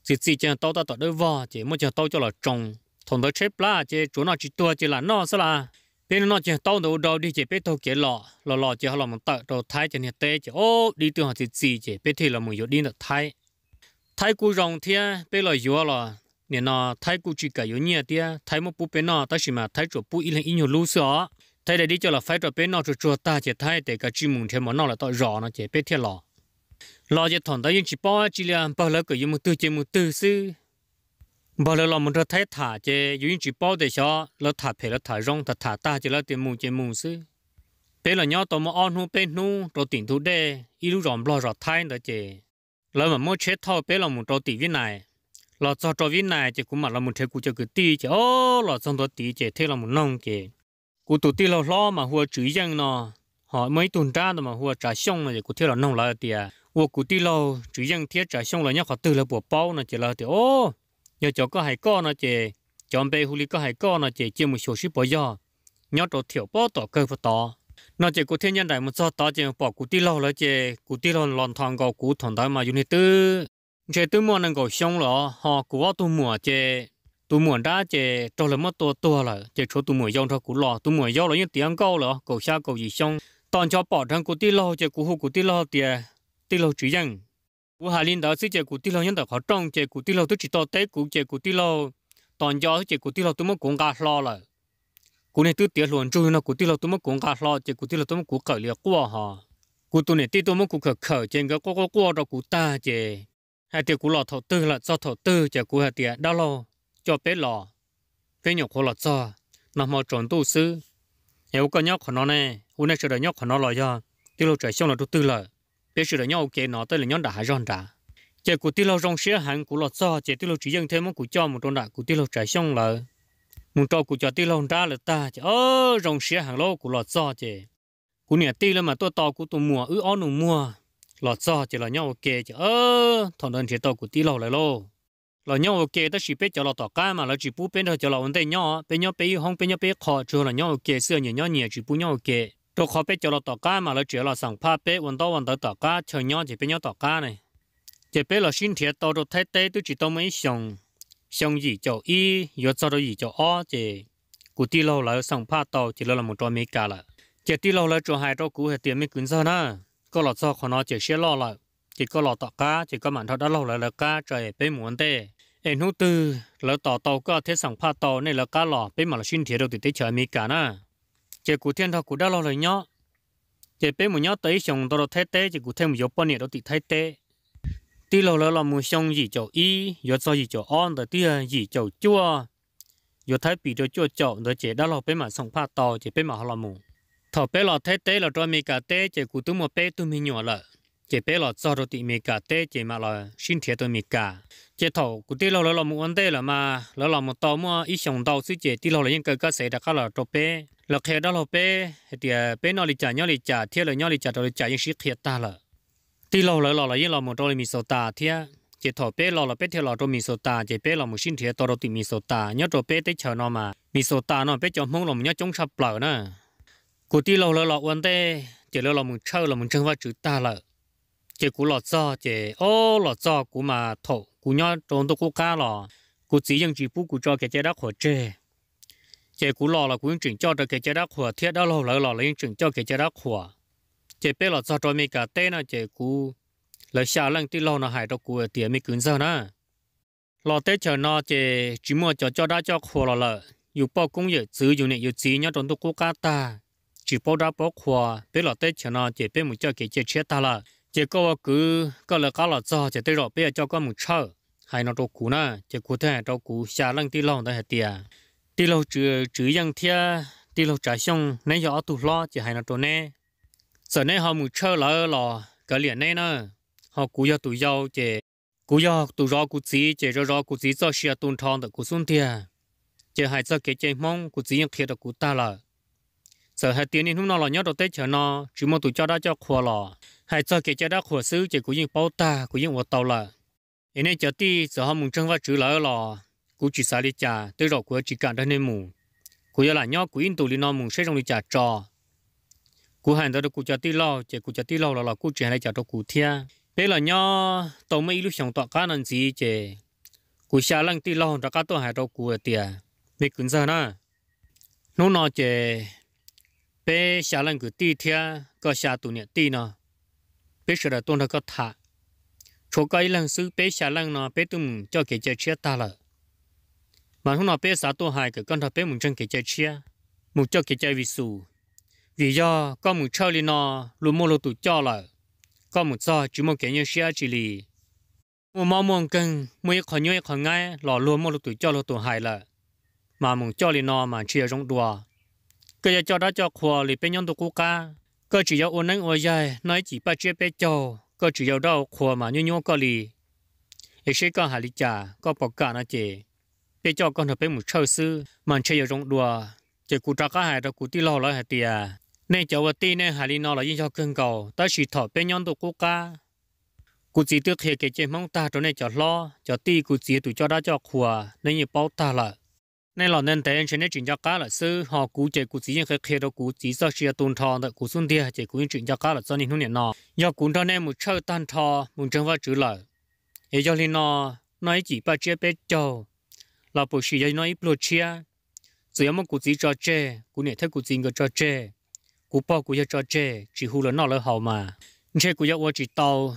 chỉ chỉ cho tàu ta tọt đôi vò chỉ mới cho tàu cho là trồng thằng đó chết la chỉ chỗ nào chỉ tua chỉ là nó sao là bên nó chỉ tao đầu đầu đi chỉ biết tàu kể lọ lọ lọ chỉ họ làm một tờ đầu thái cho nó tê chỉ ô đi từ họ chỉ chỉ chỉ biết thì là mình yếu đi được thái thái cú rồng thia biết là yếu là nên nó thái cú chỉ cả yếu nhẹ thia thái một bút bên nó ta chỉ mà thái chỗ bút ít là ít nhiều lú sữa thay đây đi cho là phải cho bé nó cho cho ta chỉ thay để cái chim mùng thêm mà nó là tội rõ nó chỉ bé thiệt lò lò chỉ thằng ta yên chỉ bao chỉ là bao lâu cái một tư chỉ một tư sư bao lâu là một thay thả chỉ yên chỉ bao để cho nó thả phải nó thả rong thả thả ta chỉ là tiền mùng chỉ mùng sư bé là nhau tao mà ăn nu bé nu rồi tiền thu đê ít lúc rồi lo rõ thay đó chỉ lỡ mà mua chết thao bé là một trò tỷ viên này lò cho trò viên này chỉ cũng mà là một thế cũng cho cái tí chỉ ô lò trong đó tí chỉ thế là một nông chỉ cụ tổ tiêu lo mà hùa chửi rằng nó họ mới tuần tra mà hùa trả xong là cụ tiêu là nông lại thì à hùa cụ tiêu lo chửi rằng thiết trả xong là nhắc họ từ là bùa bao nó chỉ là thì ô nhớ cho có hai con nó chỉ chọn bê huli có hai con nó chỉ chỉ một số ship bao giờ nhớ đồ thiểu bao tỏ cơ và tỏ nó chỉ cụ thiên nhân đại một số tỏ chỉ bỏ cụ tiêu lo là chỉ cụ tiêu lo lòn thằng gò cụ thằng đó mà dùng tư chỉ tư mua năng gò xong là họ cụ vào tu mua chỉ tôi muốn đã chế cho là mất to to rồi chế cho tôi muốn dùng cho cú lò tôi muốn dùng là những tiếng câu rồi cầu xa cầu gì xong toàn cho bảo thằng cú tí lo chế cú hú cú tí lo thì tí lo chỉ rằng cú hà linh đó chỉ chế cú tí lo nhân đó khó trong chế cú tí lo tôi chỉ to tế cú chế cú tí lo toàn cho chế cú tí lo tôi muốn cũng gạt lo là cú này tôi tiếc luôn chui nó cú tí lo tôi muốn cũng gạt lo chế cú tí lo tôi muốn cú cởi liệt qua ha, cú tôi này tí tôi muốn cú cởi cởi trên cái qua qua qua đó cú ta chế hai tiêu cú lò thổ tư là do thọ tư chế cú hà tiệt đó lo cho bé lò bé nhọc khổ lọt cho nằm mò tròn tu sư nếu có nhóc khổ nó nè hôm nay sự đời nhóc khổ nó lò do tiêu lâu trời xong là tu tư lợ bé sự đời nhóc kia nó tới là nhón đã hải giòn đã chế cụ tiêu lâu rong xía hàng cụ lọt cho chế tiêu lô chỉ dân thêm một cụ cho một trong đại cụ tiêu lâu trời xong là muốn cho cụ cho tiêu lâu ra là ta chế ơ rong xía hàng lô cụ lọt cho chế cụ nè tiêu lô mà tôi to cụ tụ mùa ứ ó nụ mùa lọt cho chế là nhau ok, chế ơ thằng đơn chế to cụ tiêu lô lại lô là nhau ok ta chỉ biết cho là tọt cá mà là chỉ bù bên thôi cho là vấn đề nhau bên nhau bên hông bên nhau bên khó cho là nhau ok xưa nhiều nhau nhiều chỉ bù nhau kê chỗ khó biết cho là tọt cá mà là chỉ là sảng pha bé vấn đó vấn đó tọt cá chờ nhau chỉ bên nhau tọt cá này chỉ biết là sinh thiệt tao được thấy tê tôi chỉ tao mới xong xong gì cho y rồi sau đó gì cho o chỉ cụ ti lâu là sảng pha tao chỉ là một trò mới cả là chỉ ti lâu là chỗ hai trò cũ hệ tiền mấy cuốn sao na có là sao khó nó chỉ sẽ lo là chỉ có là tọt cá chỉ có mặn thọ đó lâu là là cá trời bên muốn thế เอ็นหูตือแล้วต่อโตก็เทสังพาโตในแล้วก็หล่อเป็นมาลชินเทียเราติดเฉยมีกานะเจกูเทียนทอกูได้เราเลยเนาะเจเป็นหมูเนาะเตยชงตัวเราเทเตเจกูเทียนหมูยบปนเนี่ยเราติดเทเตตีเราแล้วเราหมูชงยีเจ้าอียศซอยยีเจ้าอ้อนแต่เตี้ยยีเจ้าจั่วยศไทยปีเจ้าจั่วเจ้าเดี๋ยวเจได้เราเป็นมาสังพาโตเจเป็นมาหล่อหมูทอเป็นเราเทเตเราตัวมีกาเตเจกูตุ้มมาเป้ตุ้มมีหนัวละ chế bé là cho rồi thì mì cả tê mà là sinh thiết tôi mì cả chế thầu cụ tê lâu là một vấn đề là mà là là một tàu mà ý xong tàu xứ chế tê lâu là những cái cái xảy ra khác là cho bé là khi đó là bé thì bé nó lịch trả nhau lịch trả thiết là nhau lịch trả rồi trả những sự thiệt ta là tê lâu là là là những là một đôi mì sầu ta thiết chế thầu bé là là bé thiết là cho mì sầu ta chế bé là một sinh thiết tàu rồi thì mì sầu ta nhớ cho bé tới chờ nó mà mì sầu ta nó bé cho mông là nhớ chống sập lở nữa cụ tê lâu là là vấn đề chế lâu là một chơi là một chân va chữ ta là chỉ cú lọt gió, chỉ ô lọt gió cú mà thổ cú nhau trốn tôi cú cá lọ, cú chỉ những chỉ bút cú cho cái chế đắc hỏa chê chỉ cú lọ là cú những chỉnh cho được cái chế đắc hỏa thiết đó lâu lỡ lọ là những chỉnh cho cái chế đắc hỏa, chỉ bé lọt gió cho mình cả tên là chỉ cú lỡ xa lăng tí lâu là hại cho cú tiền mình cứng giờ nữa lọt tết chờ nó chỉ chỉ mua cho cho đã cho hỏa lò lỡ dù bao cũng vậy giữ dù này dù chỉ nhớ trốn tôi cú cá ta chỉ bao đã bao khổ bé lọt tết chờ nó chỉ bé muốn cho cái chế chết ta là chỉ có cứ có là có là cho chỉ tới rồi bây giờ cho con một chợ hay nó trâu cũ na chỉ cụ thể trâu cũ xả lăng ti lòng tại tiề ti lâu chữ chữ giang thia ti lâu trái xong nãy giờ tụt lo chỉ hay nó trâu nè giờ nãy họ một chợ lỡ lò cái liền nè nè họ cú giờ tụi giàu chỉ cú giờ tụi giàu cú chỉ chỉ rồi rồi cú chỉ cho xia tuôn thon được cú xuống thia chỉ hay cho cái chỉ mong cú chỉ những kia được cú ta là sợ hai tiếng nên hôm nọ là nhớ đầu tết chờ nó chú mong tụi cho đã cho khua lò hai cho kể cho đã khua sứ chỉ của những bao ta của những hoạt tàu là anh ấy chờ ti sợ họ mùng trăng và chữ lỡ lò cũng chỉ xài đi trà tới rồi của chỉ cả đơn nên mù của giờ là nhớ của in tụi đi nó mùng sẽ trong đi trà trò của hàng đó của cho ti lo chỉ của cho ti lo là là của chỉ hai trà cho của thia bây là nhớ tàu mấy lúc sống tọa cá nên gì chỉ của xa lăng ti lo ra cá tàu hai trò của tiề việc cứng giờ na nó nói chỉ bé xả lăng cứ tì thia có xả tụ niệm tì nó bé sợ là tôn nó có thả chỗ cái lần xứ bé xả lăng nó bé tụm cho kể chơi chia ta là, mà hôm nọ bé xả tụ hại cái con thọ bé muốn chân kể chơi chia muốn cho kể chơi vì sù vì do con muốn chơi lên nó lùm mua lùm tụ cho lợ con muốn cho chỉ muốn kể như xia chỉ lì mua mau mua cân mua khỏi nhoi khỏi ngay lò lùm mua lùm tụ cho lô tụ hại lợ mà muốn cho lên nó mà chia trong đùa cứ cho đó cho khua lì bên nhân tụ cú ca cứ chỉ yêu ôn anh ôi dài nói chỉ ba chia bé cho cứ chỉ yêu đâu khua mà nhung nhung có lì ấy sẽ có hà lì trà có bỏ cả nó chè bé cho con hợp bên một sơ sư mà chơi yêu rong đùa chỉ cú trắc hai đó cụ tí lo lại hạt tiề nên cháu vật tí nên hà lý nó là yên cho cưng cầu ta chỉ thọ bên nhân tụ cú ca cụ chỉ tiếc hệ cái chế mong ta cho nên cho lo cho tí cụ chỉ tụ cho đã cho khua nên như bao ta là nên là nên thấy trên này chuyển cho là sư họ cú chế cú chỉ cái khi đó cú chỉ do chia tuần thọ đó cú xuân địa chế cú chuyển cho cá là do nên hôm nay nọ do cú đó nên một chơi tan thọ một chân vào chữ lợi ấy do nên nọ nói chỉ ba chia bé cho là bổ sĩ do nói bộ chia chỉ mà cú chỉ cho chê cú này thấy cú chỉ người cho chê cú bảo cú cho chê chỉ hù là nọ là hậu mà chế cú cho chỉ tàu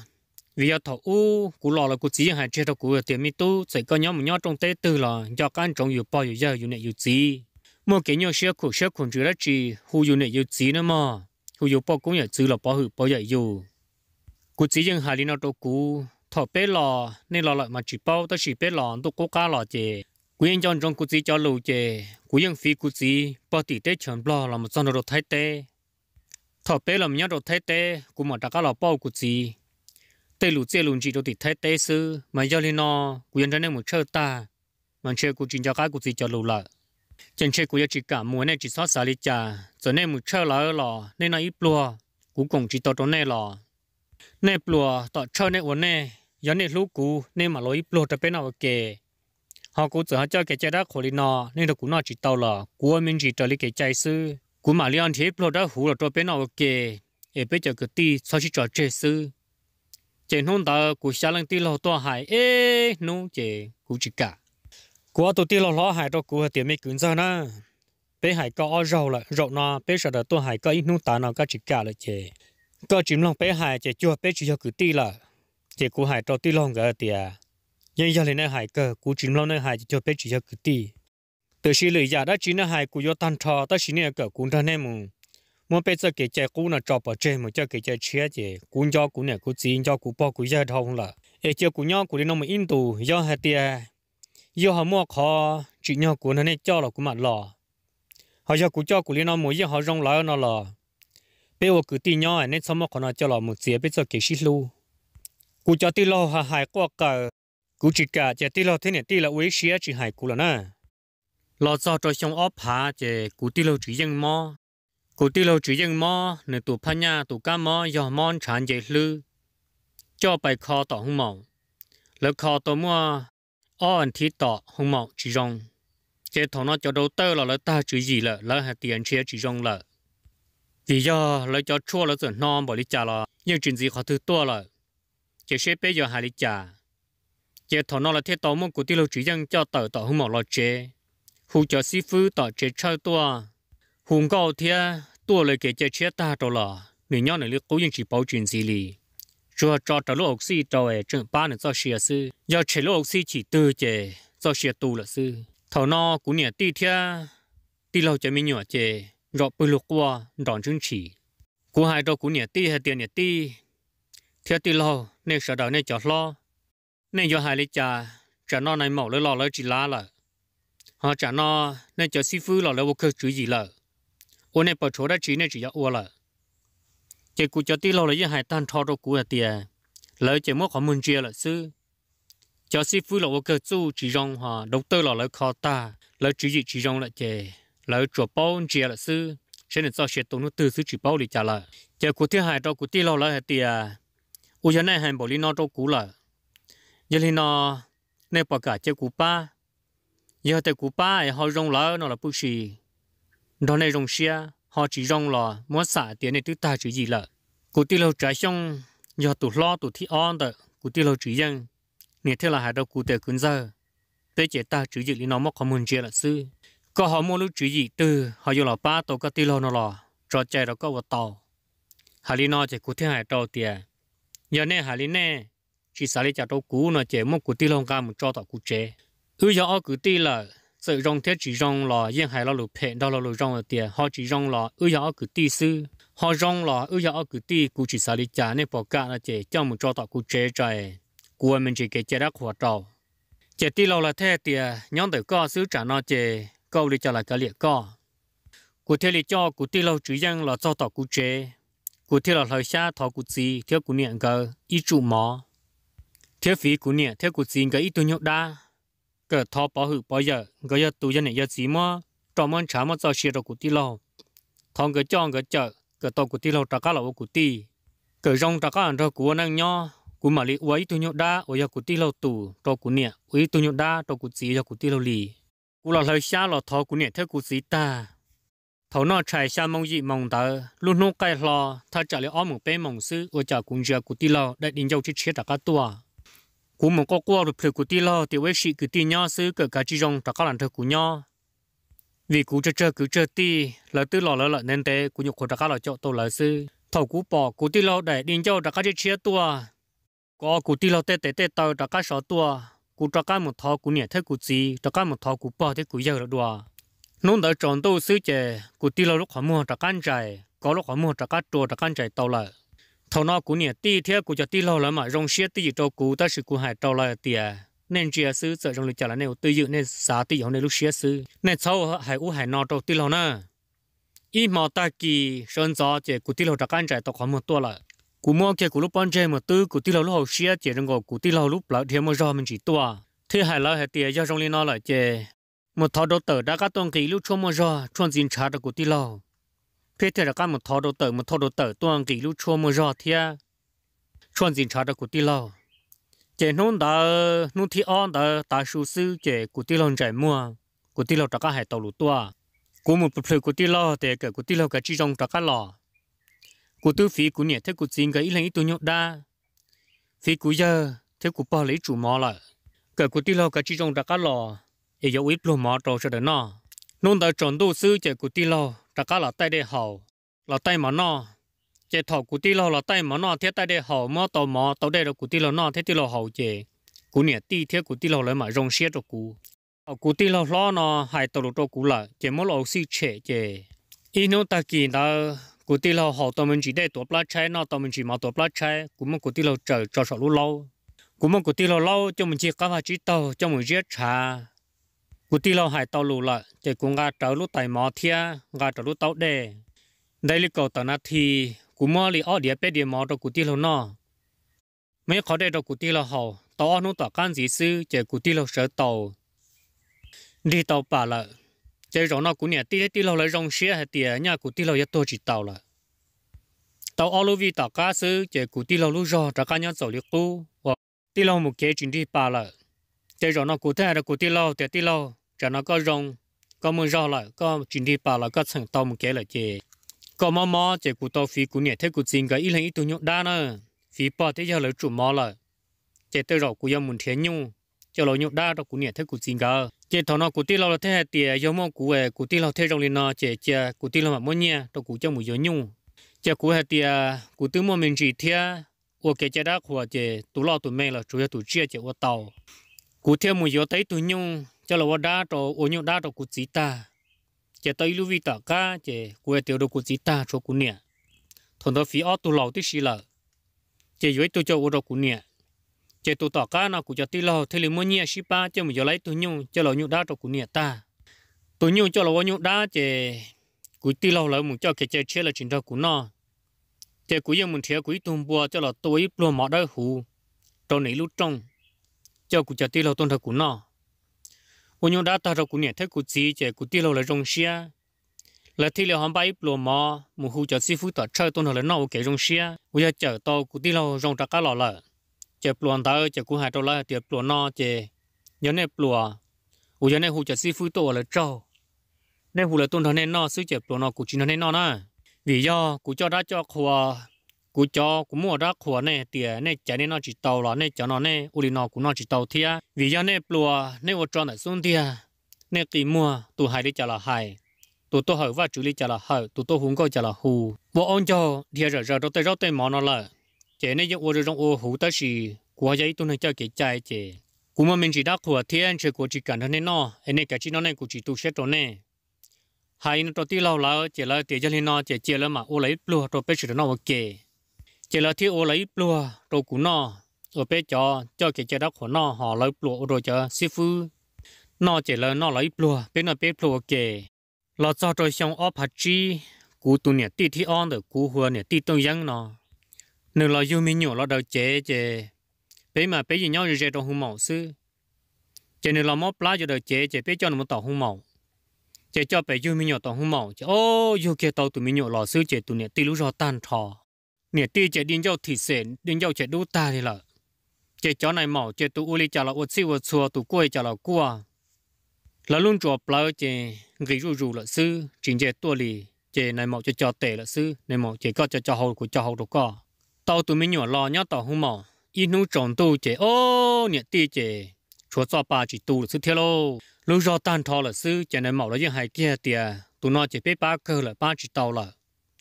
vì ở thổ u cú lò là cú chỉ hàng chơi đâu cú tiền mi tu chỉ có nhóm một nhóm trong tế tư là do các anh trong nhiều bao nhiêu giờ nhiều này nhiều chỉ mỗi cái nhau xe khổ xe khổn chữ đó chỉ hu nhiều này nhiều chỉ nữa mà hu nhiều bao cũng nhiều chỉ là bao hử bao giờ yếu. cú chỉ riêng hà đi nào đâu cú thọ bé lò nên lò lại mà chỉ bao tới chỉ bé lò tôi cố cá lò chè cú yên chọn trong cú chỉ cho lù chè cú yên phi cú chỉ bao tỷ tế chuẩn lò là một son đồ thái tế thọ bé làm nhau đồ thái tế cú mà đã cá lò bao cú chỉ tê lù tê lù chỉ đồ thịt thế tê sư mà do lên nó quyền ra nên một chợ ta mà chơi cũng chính cho cái cũng gì cho lù lại chân chơi cũng chỉ cả mùa này chỉ xót xa lý cha cho nên một chơi lại lò nên là ít lùa cũng cùng chỉ tao chỗ này lò nè lùa tao chợ này uốn này, giờ này lú cú nên mà lối ít lùa tập bên nào kề họ cũng chỉ họ cho cái chơi đó khổ lý nó nên là cũng nó chỉ tao lò của mình chỉ chơi cái chơi sư cũng mà liên thiết lùa đó hú là tập bên nào kề ở bây giờ cái ti sao chỉ trò chơi sư chỉ nông ta cú xa lăng tiêu lò to hải ê nông chỉ cũng chỉ cả cú tổ tiêu lò lò hải đó cú tiền mấy cứng ra na bé hại có ở rau là rau nó bé sợ đó to hại có ít nông ta nào có chỉ cả là chỉ có chỉ lòng bé hại chỉ chưa bé chỉ cho cử ti là chỉ cú hải cho tiêu lòng cái tiền nhưng giờ lên này hại cơ cú chỉ lòng này hại chỉ cho bé chỉ cho cử ti từ khi lười giả đã chỉ này hại cú do tan trò tới khi này cơ cũng ra nem mỗi bây giờ cái chế cũ là cho bỏ chế mà cho cái chế chia chế cũng cho cũng này cũng chỉ cho cũng bỏ cũng giờ thông là ấy chế cũng nhau cũng đi nông in tù do hạt tiền do họ mua kho, chỉ nhau cũng nó này cho là cũng mặt lo, họ cho cũng cho cũng đi nông mỗi giờ họ rong lại nó lò bây giờ cứ tin nhau nên xong mà còn nó cho là một chế bây giờ cái xí lu cũng cho tin lo hà hải qua cờ cũng chỉ cả chế tin lo thế này tin là uế xía chỉ hải cũng là nè lo cho cho xong óp hà chế cũng tin lo chỉ dân mò cụ tiêu lâu chủ nhân mò nên tụ pha nhà tụ cá mò do mòn chán dễ lư cho bài kho tỏ hung mỏng lỡ kho tỏ mua o ẩn thí tỏ hung mỏng chỉ rong chế thằng nó cho đầu tư là lỡ ta chữ gì lỡ lỡ hạt tiền chia chỉ rong lỡ vì do lỡ cho chua lỡ chuẩn non bỏ lý trả lỡ nhưng chuyện gì khó thứ tua lỡ chế sẽ bây giờ hai lý trả chế thọ nó là thế tỏ mua cụ tiêu lâu chủ nhân cho tờ tỏ hung mỏng lo chế hú cho sư phụ tỏ chế chơi tua hùng cao thiên tua lại kể chơi chết ta trâu lò người nhau này cố gắng chỉ bảo chuyện gì lì cho cho trâu lô oxy cho em chuẩn ba nữa do xe, sư do chế lô oxy chỉ tư chế cho xia tu là sư thầu no cũng nhẹ ti thiên ti lâu chưa mi nhỏ chế rõ bự lục qua đòn chứng chỉ cú hai trâu cũng nhẹ ti hay tiền nhẹ ti thiên ti lâu nên sợ đào nên chọt lo nên giờ hai lý cha cha nó này mổ lấy lò lấy chỉ lá là họ cha nó nên cho sư phụ lò lấy vô cơ chữ gì lợ ô này bảo chỗ đó chỉ này chỉ cho ô là chỉ cụ cho tí lâu là những hải tan thọ đâu cụ là tiền lợi chỉ mỗi khoảng một triệu là sư cho sư phụ là ô cơ chú chỉ rong hòa đầu tư là lợi khó ta lợi chỉ gì chỉ rong là chỉ lợi chỗ bao triệu là sư cho nên cho sẽ tốn nước từ sư chỉ bao để trả lời chỉ cụ thứ hai đâu cụ tí lâu là tiền ô giờ này hải bảo lý nó đâu cụ là giờ thì nó nên bảo cả chỉ cụ ba giờ thì cụ ba họ rong lỡ nó là bút gì đó này rồng xia họ chỉ rong lò muốn xả tiền này thứ ta chữ gì lợ cụ ti lâu trái xong do tụ lo tụ thi on tờ cụ ti lâu chỉ dân nghĩa thế là hai đầu cụ tề cứng giờ tới chế ta chữ gì lý nó mắc có mừng chia là sư có họ mua lúc chữ gì từ họ dùng lò ba tổ có ti lâu nó lò trò chơi đó có vào tàu hà lý nó chế cụ thi hai tàu tiền giờ này hà lý nè chỉ xả lý chả đầu cũ nó chế mua cụ ti lâu cam một cho tàu cụ chế ư do ở cụ ti là sự rong thế chỉ rong là yên hải là lụp hệ đó là lụp rong là tiền họ chỉ rong là ưu giáo cử ti sư họ rong là ưu giáo cử ti cụ chỉ xả lý trả nên bỏ cả là chỉ cho một cho tạo cụ chế trời của mình chỉ kể chế đắc hoạt trầu chế ti lâu là thế tiền nhóm tử co sứ trả nó chế câu đi cho là cái liệt co cụ thế lý cho cụ ti lâu chỉ rong là cho tạo cụ chế cụ thế là thời xa thọ cụ gì theo cụ niệm cơ ít trụ mỏ theo phí cụ niệm theo cụ gì cái ít tu nhậu đa cỡ thọ bỏ hử bỏ giờ gọi giờ tù dân này giờ gì mà trò món chả mà cho xe đồ cụ đi lo thằng cái chọn cái chợ cái tàu cụ đi lo trả cá lẩu cụ tí cái rong trả cá ăn rồi cụ năng nho cụ mà lý uấy tu nhộn đa uấy giờ cụ tí lo tù trò cụ nè uấy tu nhộn đa trò cụ gì giờ cụ tí lo lì cụ lo lời xa là thọ cụ nè theo cụ gì ta thầu nó chạy xa mong gì mong tớ luôn nô cái lo thà trả lời ôm một bé mong sư uấy trả cụ giờ cụ tí lo đại đình dâu chết chết trả cá tua cú mông có qua được phải cú ti lo thì với sĩ cú ti nhau xứ cờ cá chi rong trả các lần thơ cú nhau vì cú chơi chơi cứ chơi ti là tư lò là lợn nên thế cú nhục của trả các là chậu tổ là sư thầu cú bỏ cú ti lo để đi cho trả các chi chia tua có cú ti lo tê tê tê tàu trả các sáu tua cú trả các một thò cú nhảy thế cú gì trả các một thò cú bỏ thế cú giờ là đùa nôn đỡ tròn tô xứ chè cú ti lo lúc họ mua trả các chạy có lúc họ mua trả các chùa trả các chạy tàu lại thầu nó cũng nhẹ ti theo cũng cho ti lâu lắm mà rong xe ti cho cú ta sự cú hải trâu lại tiề à. nên chia sư sợ rong lịch trả lại nếu tư dự nên xá ti giống nên lúc xe sư nên sau hải u hải nọ trâu ti lâu nè ít mà ta kỳ sơn gió chỉ cú ti lâu trạc anh trải tộc khoảng một tuổi lại cú mua kia cú lúc bán chơi một tư cú ti lâu lúc hậu xe chỉ trong gò cú ti lâu lúc lại thêm một giờ mình chỉ tua thế hải lại hải tiề do rong lịch nọ lại chỉ một thao đầu tờ đã cắt tuần kỳ lúc chôn một giờ chôn dính chả được cú ti lâu phía thế là các một thọ đồ tử một thọ đồ tử toàn kỳ lúc chua một gió thia chuẩn gì trả được của ti lo chế nôn đã nôn thi on đã ta su sư chế của ti lo chạy mua của ti lo trả các hải tàu lụt tua của một bậc phụ của ti lo thì cả của ti lo cả chi trong trả các lò của tư phí của nhẹ thế của chính cái ít ít tôi nhốt đa phí của giờ thế của bỏ lấy chủ mò lại cái của ti lo cái chi trong trả các lò để dấu ít lô mò trâu cho đỡ nó nôn đã chọn đồ sư chế của ti lo tay tay hậu, mà thọ 大家老带的好，老带毛孬，这头古地老老带毛孬，天带的好，毛到毛到带着古地老孬，天地老好些。古年地天古地老来嘛，容些着古，哦古地老老呢，还到了着古了，这毛老是切这，一弄大见到。cụ ti lâu hậu tàu mình chỉ để tụi plát trái nó tàu mình chỉ mà tụi plát trái cũng mà cụ ti lâu chờ cho sợ lũ lâu cũng mà cụ ti lâu lâu cho mình chỉ cá vào chỉ tàu cho mình giết trà cú ti lo hải tàu lù là chạy cũng ngã trở lũ tài mò thia ngã trở lũ tàu đề đây là cầu tàu na thì cú mò li ở địa bê địa mò cho cú ti lo nọ mấy khó đây cho cú ti lo hậu tàu ở nút tàu can gì sư chạy cú ti lo sợ tàu đi tàu bà là chạy rồi nó cũng nhẹ ti ti lo lấy rong xía hay tiề, nhà cú ti lo nhất tôi chỉ tàu là tàu ở lũ vi tàu cá sư chạy cú ti lo lũ rò trả cá nhau sầu liệt cu ti lo một kế chuyện đi bà là chạy rồi nó cú thế là cú ti lo tiệt ti lo cho nó có rong có mưa rau lại có chuyển đi bà là có thằng tàu một cái là chè có mò mò chè cụ tàu phí cụ nhẹ thế cụ xin cái ít lên ít tu nhộn đa nữa phí bỏ thế giờ lấy chủ mò lại chè tới rồi cụ yêu muốn thế nhung cho lo nhộn đa đó cụ nhẹ thế cụ xin cái chè thằng nó cụ ti lo là thế hệ tiề do mò cụ về cụ ti lo thế rong lên nó chè chè cụ ti lo mà mua nhẹ đó cụ cho mùi gió nhung chè cụ hệ tiề cụ tư mò mình chỉ thế ô cái chè đó của chè tụ lo tụ mẹ là chủ yếu tụ chia chè ô tàu cụ theo mùi gió thấy tụ nhung cho là đa trò ô nhậu đa trò cụ chỉ ta chỉ tới lưu vi tả cá chế quê tiểu đồ cụ chỉ ta cho cụ nè thằng đó phí ở tụ lầu tí xí lợ chế với tu cho ô đồ cụ nè chế tu tả cá nào cụ cho tí lầu thế liền mua nhẹ xí ba cho mình giờ lấy tu nhung cho là nhậu đa trò cụ nè ta tu nhung cho là ô nhậu đá chỉ cụ tí lầu lại muốn cho cái chế chế là chuyện đó cụ nọ, chế cụ yên muốn theo cụ tụng bùa cho là tôi ít lo mỏ đỡ hù trong này lúc trong cho cụ cho tí lầu tuần thật cụ nọ. 我用它打着姑娘，它古子在古地老了种些，来提了汉巴一罗马，母后叫师傅打车到那了，那我给种些，我要走到古地老种着干老了，在罗到在古海到了，在罗那在，有那罗，我有那后叫师傅到了找，那后来东头那那水在罗那古去那那那，为要古叫他叫苦啊。cú cho cú mua đó khổ này tiền này chả nên nó chỉ tàu là này chả nó này uli nó cú nó chỉ tàu thia vì do này plua này vô tròn ở xuống thia này kỳ mua tụ hai đi chả là hai tụ tôi hỏi và chú lý chả là hỏi tụ tôi hùng coi chả là hù bộ ông cho thia rồi rồi tôi tới rồi tôi nó là chế này dùng ô rồi trong ô hủ tới gì của giấy tôi nên cho cái chai chế cú mà mình chỉ đắc khổ thiên chỉ của chỉ cần thế nó anh này cái chỉ nó này cú chỉ tu xét rồi này hai nó tôi tiêu lâu là chế là tiền cho nên nó chế chia là mà ô lấy plua tôi biết chỉ nó ok chỉ là thiếu ô lấy plua rồi cú nọ rồi bé cho cho cái chế độ của nọ họ lấy bùa rồi cho sư phụ nọ chỉ là nọ lấy bùa bên ở bên bùa kề là cho rồi xong ở hạt chi cú tu nè ti thi on rồi cú hùa nè ti tông dân nọ nếu là yêu mình nhỏ là đầu chế chế bé mà bé gì nhau rồi chế trong hung mẫu sư chế nếu là móp lá cho đầu chế chế bé cho nó một tàu hung mẫu chế cho bé yêu mình nhỏ tàu hung mẫu chế ô yêu kia tàu tụi mình nhỏ là sư chế tu nè ti lú rồi tan trò nè ti chỉ điên dâu thì sẽ điên dâu chỉ đu ta thì là chỉ chó này mỏ tù u uli chả là ô xí ô xua tụ quê chả là cua là luôn chùa plau chỉ gỉ rù rù là sư chính chỉ tua lì chỉ này mỏ chỉ cho tè là sư này mỏ chỉ có cho cho hậu của cho hậu đồ co tàu tụi mình nhỏ lo nhá tao hung mỏ ít nu tròn tu chỉ ô nè ti chỉ chùa cho bà chỉ tu là sư thế lô lúc do tàn thọ là sư chỉ này mỏ là những hài kia tiề tù nó chỉ biết ba cơ là ba chỉ tàu là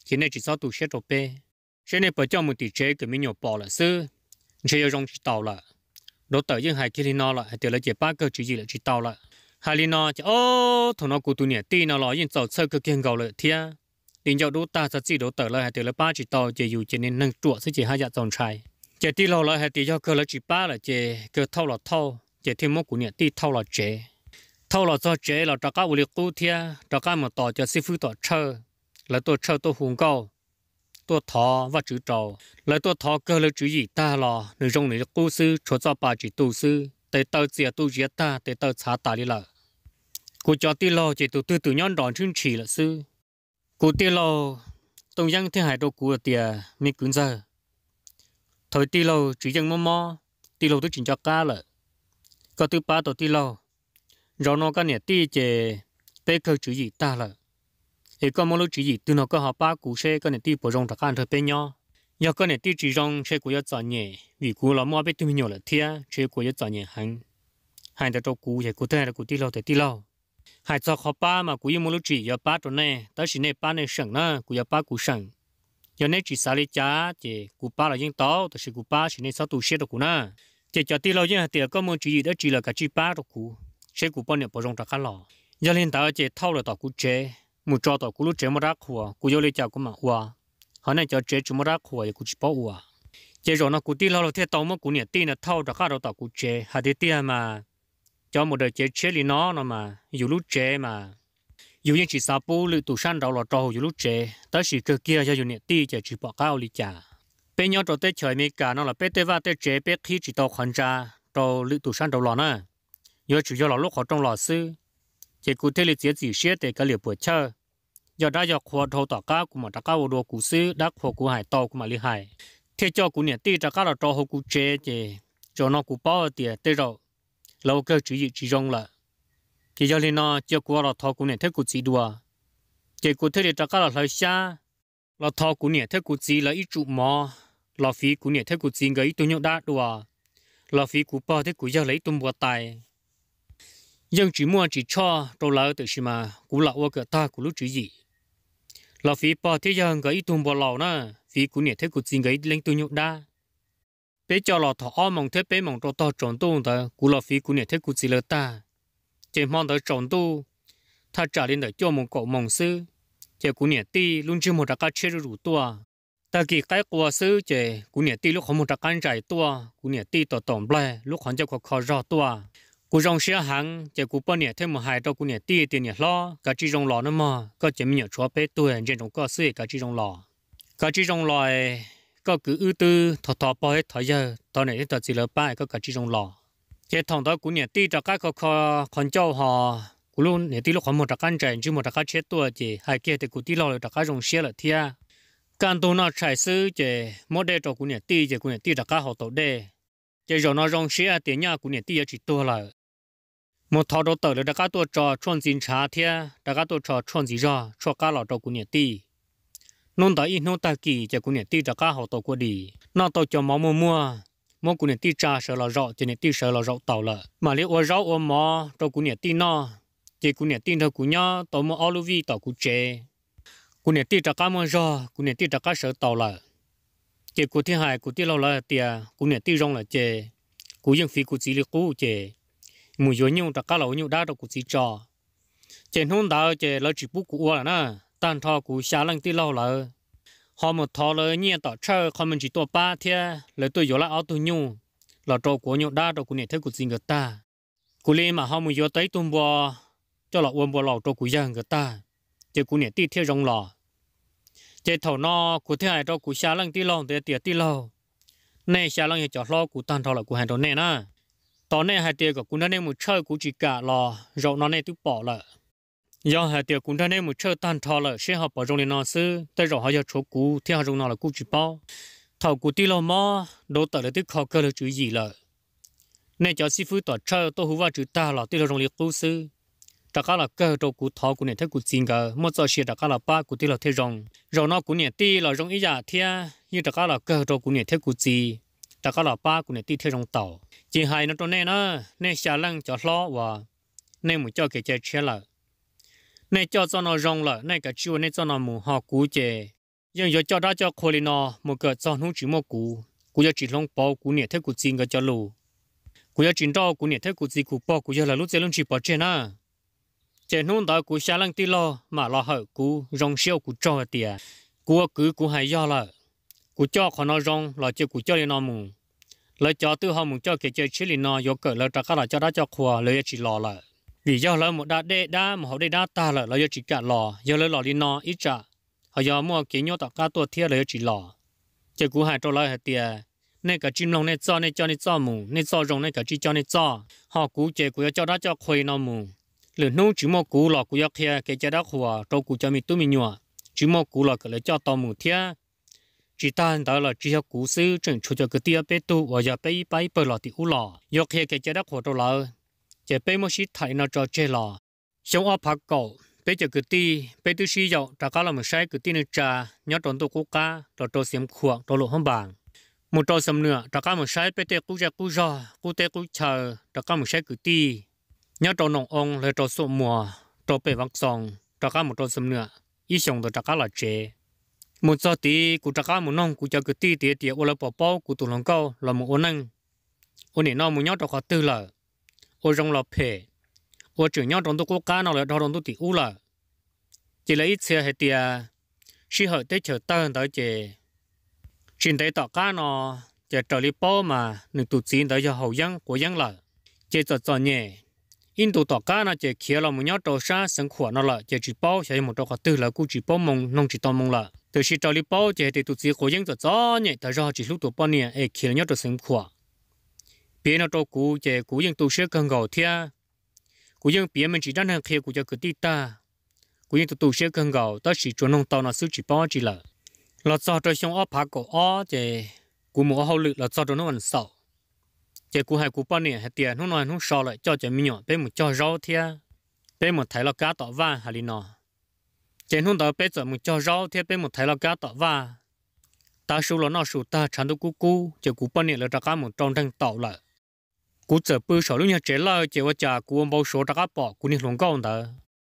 khi này chỉ sao tù xét đồ bê 现在不叫目的车给没有报了是，只有容易到了。罗德英还给你拿了，还得了这八个主意了，知道了。还你拿就哦，同那古多年对那老人走车个更高了天。林教罗大十几罗德了，还得了八知道，就有今年能做自己还要总裁。这地老了还得要个了几八了，这个套了套，这天么古年对套了这，套了这这了，大家屋里古天，大家么到就师傅到车，来到车到红高。ตัวทอว่าจื้อจอแล้วตัวทอก็เลยจื้อหยีตาลอหรือจงหรือกู้ซื้อชัวจ้าปาจีตูซื้อแต่เตาเจียตูเจียตาแต่เตาชาตาลีละกูจอตีลอจีตูตื้อตื้อย้อนดอนชื่นฉีละซื้อกูตีลอตรงยังที่หายตัวกูเตียมีกุญเจ thời tí lâu chỉ dân mò mò tí lâu tôi chỉnh cho cá lợ có thứ ba tổ tí lâu rồi nó cái nè tí chè bé cơ chữ gì ta lợ thì có một lúc chỉ gì từ nó có họ ba cú xe có nền tiêu bộ rong đặc ăn thôi bên nhau giờ có nền tiêu chỉ rong xe của giờ chọn nhẹ vì cú lắm mua bên tiêu nhiều là thia xe của giờ chọn nhẹ hàng hàng tại chỗ cú thì cú thế là cú tiêu lâu thì tiêu lâu hàng cho họ ba mà cú yêu một lúc chỉ giờ ba chỗ này tới chỉ này ba này sẵn nữa cú giờ ba cú sẵn giờ này chỉ xài lấy chả thì cú ba là những tàu thì cú ba chỉ này sáu tủ xe đó cú na chỉ cho tiêu lâu nhưng hàng tiêu có một chỉ gì đó chỉ là cả chỉ ba đó cú xe cú bao nhiêu bộ rong đặc ăn lò giờ lên tàu chỉ thâu là tàu cú chế một cho tao cú lúc chế mà ra khua cú vô lấy chào của mà hoa họ này cho chế chú mà ra khua cú chỉ bỏ hoa chế rồi nó cú ti lo lo thế tàu mà cú nhảy ti là thâu ra khác đâu tàu cú chế hạt ti ti mà cho một đời chế chế li nó nó mà dù lúc chế mà dù như chỉ sao bù lự tụ san đầu lò trâu dù lúc chế tới chỉ cơ kia cho dù nhẹ ti chế chỉ bỏ cao lý chả bé nhau trâu tết trời mi cả nó là bé tê và tê chế bé khi chỉ tao khẩn ra trâu lự tụ san đầu lò nữa giờ chủ yếu là lúc họ trong lò sư chế cụ thể là chế chỉ xế để cái liệu bữa chơi giờ đã giờ khóa thâu tỏ cá của mà đã cá vô đồ cú sư đã khóa cú hải tàu của mà lý hải thế cho cú niệm cá là cho hồ cú chế chế cho nó cú bao tiền tê rồi lâu cơ chỉ gì chỉ rong là thì giờ lên nó cho cú là thâu cú niệm thế cú chỉ đùa chế cú thế đã cá là lời xa là thâu cú niệm thế cú chỉ là ít trụ mò là phí cú niệm thế cú chỉ người tôi nhậu đã đùa là phí cú bao thế cú giờ lấy tung bùa tài dân chỉ mua chỉ cho đâu là tự xí mà cú là ô cửa ta cú lúc chỉ gì là phí bỏ thế giờ cái ít tuần bỏ lò na phí cũng nhẹ thế cũng xin cái lên tu nhục đa bé cho lò thọ mong thế bé mong cho to tròn tu ta cú là phí cũng nhẹ thế cũng xin lơ ta chỉ mong tới tròn tu ta trả lên để cho mong cậu mong sư chỉ cũng nhẹ ti luôn chưa một đặc cá chơi rủ tua ta kỳ cái quả sư chỉ cũng nhẹ ti lúc không một đặc cá chạy tua cũng nhẹ ti tỏ tổng ble lúc hắn cho khó khó rõ tua cú rong xe hàng chỉ cú bao nhiêu thêm một hai đâu cú nhiêu tì tì nhiêu lo cả chỉ rong lò nữa mà có chỉ mình chúa bé tuổi trên trong cơ sĩ cả chỉ rong lò cả chỉ rong lò có cứ ưu tư thọ thọ bao hết thọ giờ thọ này thọ chỉ lỡ ba cái cả chỉ rong lò chỉ thằng đó cú nhiêu tì cho các khó con cháu họ cú luôn nhiêu tì lúc khoảng một trạc ăn chạy chứ một trạc ăn chết tuổi chỉ hai kia thì cú tì lo rồi trạc ăn rong xe là thia càng tu nó chạy sư chỉ mỗi đề cho cú nhiêu tì chỉ cú nhiêu tì trạc họ tổ đề chỉ rồi nó rong xe tiền nhà cú nhiêu tì chỉ tua là một thao đồ tờ là đã có tổ trò chọn dính trá thia đã có tổ trò chọn gì ra cho cá lọ trò của nhà ti nôn tới in nôn ta kỳ cho của nhà ti đã có hậu tổ của đi nó tổ cho máu mua mua mua của nhà ti trà sợ là rõ cho nhà ti sợ là rõ tàu lợ mà liệu ô rõ ô mò trò của nhà ti nó chỉ của nhà ti đâu của nhá tổ mua alu vi tổ của chế của nhà ti đã có mua rõ của nhà ti đã có sợ tàu lợ chỉ của thiên hải của ti lâu là tiề của nhà ti rong là chế của dân phi của chỉ là cũ chế mùi gió nhiều ta cá lẩu nhiều đa đâu cũng chỉ trò trên hôm đó trên lỡ chỉ bút của là na tan thọ của xa lăng tí lâu lỡ họ một thọ lỡ nhẹ tỏ chơi họ mình chỉ to ba thế lỡ tôi gió là áo tôi nhiều lỡ trò của nhiều đa đâu cũng nhẹ thế của gì người ta cú lên mà họ mùi gió tới tung bò cho lọ uốn bò lẩu trò của dân người ta chỉ cũng nhẹ tí thế rong lò chế thầu no của thế này trò của xa lăng tí lâu thì tiệt tí lâu này xa lăng thì chọn lo của tan thọ là của hàng đó nè na ตอนนี้หาเตียกับคุณท่านเองมุเชอร์กูจิกะรอเรานอนในตุปอละย้อนหาเตียคุณท่านเองมุเชอร์ตันทอละเชื่อหาปอจงเลนอซื้อแต่เราหายาชกูที่หาจงนอนละกูจิปอเท่ากูตีเรามอโดตัดเลยที่คอเกลือจุยยีละในจอซีฟูต่อเชอร์ตัวหัวจุตาหล่อที่เราจงเลี้ยกูซื้อจากกาละเกอตัวกูทอกูเนี่ยถ้ากูจริงก็มั่วจอเชียจากกาละป้ากูที่เราเทรองเรานอกูเนี่ยตีเราจงอีหยาเทียยี่จากกาละเกอตัวกูเนี่ยถ้ากูจีจากกาละป้ากูเนี่ยตีเทรองเต่า chỉ hai nó trong này nó nên xả lăng cho lo và nên muốn cho cái chơi chơi là nên cho cho nó rong là nên cái chiu nên cho nó muốn học cú chơi nhưng giờ cho đã cho khôi lên nó một cái cho nó chỉ một cú cú cho chỉ long bao cú nhẹ thế cú xin cái cho lù cú giờ chính đó cú nhẹ thế cú gì cú bao cú giờ là lúc chơi luôn chỉ bỏ chơi na chơi nôn đó cú xả lăng tí lo mà lo hở cú rong siêu cú cho tiền cú cứ cú hay do là cú cho khó nó rong là chơi cú cho lên nó mùng lời cho tự họ muốn cho kể chơi chili nó yo cỡ lời trả cả là cho đã cho khoa, lời chỉ lò là vì do lời một đã đê đa mà họ đê đa ta là lời chỉ cả lò giờ lời lò đi nó ít trả họ do mua kỹ nhau tất cả tua thiệt lời chỉ lò chơi cú hai cho lời hai tiền nên cả chim long nên cho nên cho nên cho mù nên cho rồng nên cả chi cho nên cho họ cú chơi cú cho đã cho khuy nó mù lửa nô chỉ mua cú lò cú yo kia kể chơi đã khoa, trâu cú cho mình tu mình nhọ, chỉ mua cú lò cỡ lời cho to mù thiệt chỉ ta đó là chỉ học cú sư trường chủ cho cái tia bé tu và giờ bé bé bơi lò thì u lò do khi cái chế đắc hồ đồ lợ chế bé mới xịt thải nó cho chế lò sống ở phật cổ bé cho cái tia bé tu sĩ dậu trả cá là một sai cái tia nữa trà nhớ tròn tu cố ca rồi trâu xiêm khuộc trâu lộ hông bảng một trâu sầm nữa trả cá một sai bé tê cú ra cú rò cú tê cú chờ trả cá một sai cái tia nhớ trâu nông ông lời trâu sụp mùa trâu bé vắng sòng trả cá một trâu sầm nữa ý sống rồi trả cá là chế một số tí cụ trả cá một nong cụ cho cái tí tí tí ô là bỏ bao cụ tụ lòng câu là một ô năng ô này nó một nhóc trong khó tư là ô rong là phê ô trưởng nhóc trong tôi quốc cá nào là trong tôi tí u là chỉ là ít xe hay tia khi họ tới chờ tân tới chị xin tới tọt cá nó chỉ trở lý bao mà nửa tụ chín tới cho hậu dân của dân là chỉ cho cho nhẹ in tụ tọt cá nó chỉ kia là một nhóc trong sa sân khỏe nó là chỉ chỉ bao sẽ một trong khó tư là cụ chỉ bao mông nông chỉ tông mông là từ khi trào lưu bao giờ thì tổ chức hội gắng cho rõ nhẹ ta ra chỉ lúc tụi bao nhiêu ai khiến nhau cho sinh khỏa bé nó cho cú giờ cú dân tổ chức cần gạo thia cú dân bé mình chỉ đang hàng khi cú cho cứ đi ta cú dân tổ chức sẽ cần gạo ta chỉ chuẩn nông tàu nó sức chỉ bao chỉ là là cho cho xong ó phá cổ ó giờ cú mua hậu lực là cho cho nó vẫn sầu giờ cú hai cú bao nhiêu hai tiền nó nói nó sầu lại cho cho mình nhỏ bé một cho rau thia bé một thấy là cá tỏ vàng hà linh nọ trên hôm đó bé giờ mình cho rau thì bé mình thấy là cá tỏ và ta số là nó số ta chẳng được cú cú chỉ cú bao nhiêu là ra cá một trong đang tàu lại cú giờ bự sợ lúc nhà trẻ là chỉ ว่าจะกูเอา số ra cá bỏ cú nên lồng con đó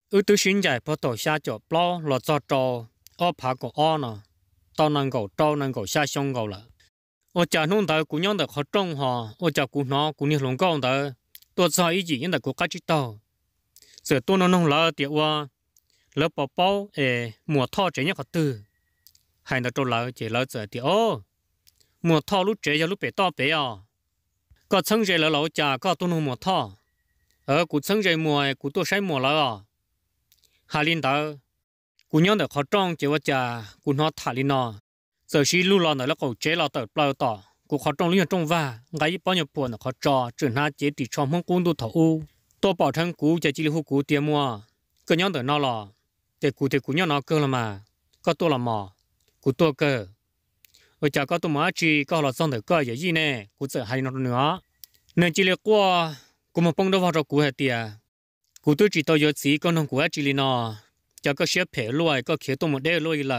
ư tư sinh giải phó tổ xa cho lo lo cho trò o phá cổ o nè tao năng cổ trâu năng cổ xa xong cổ là ô cha nông đó cú nhon đó khó trông họ ở cha cú nó cú nên lồng con đó tôi sao ý gì nhưng là cú cá chỉ tao giờ tôi nó nông lỡ tiệt qua lỡ bỏ bao ê mùa thọ chế nhau khó tư hay là trâu lỡ chế lỡ giờ thì ô mùa thọ lúc chế giờ lúc bể to bể à có chân chế lỡ lỡ chả có tu mùa thọ ở cụ chân chế mùa cụ tu sai mùa lỡ à hà linh đó cụ nhớ được khó trông chế vợ chả cụ nó thả linh nó giờ xí lưu lò nữa là cậu chế lò tờ bao tỏ cụ khó trông linh trông va ngay bao nhiêu buồn khó trò trừ na chế tỷ cho mong cung tu thầu u tôi bảo thân cụ chế chỉ lưu cụ tiền mua cứ nhớ được nó thì cụ thì cụ nhớ nó cơ là mà có tôi là mò cụ tôi cơ ở chợ có tôi mà chỉ có là xong được cơ vậy gì nè cụ sợ hay nó nữa nên chỉ là qua cụ mà bông đâu vào cho cụ hết tiệt cụ tôi chỉ tôi giờ chỉ con ông cụ chỉ là nó chợ có xếp phe lôi có khía tôi một đế lôi là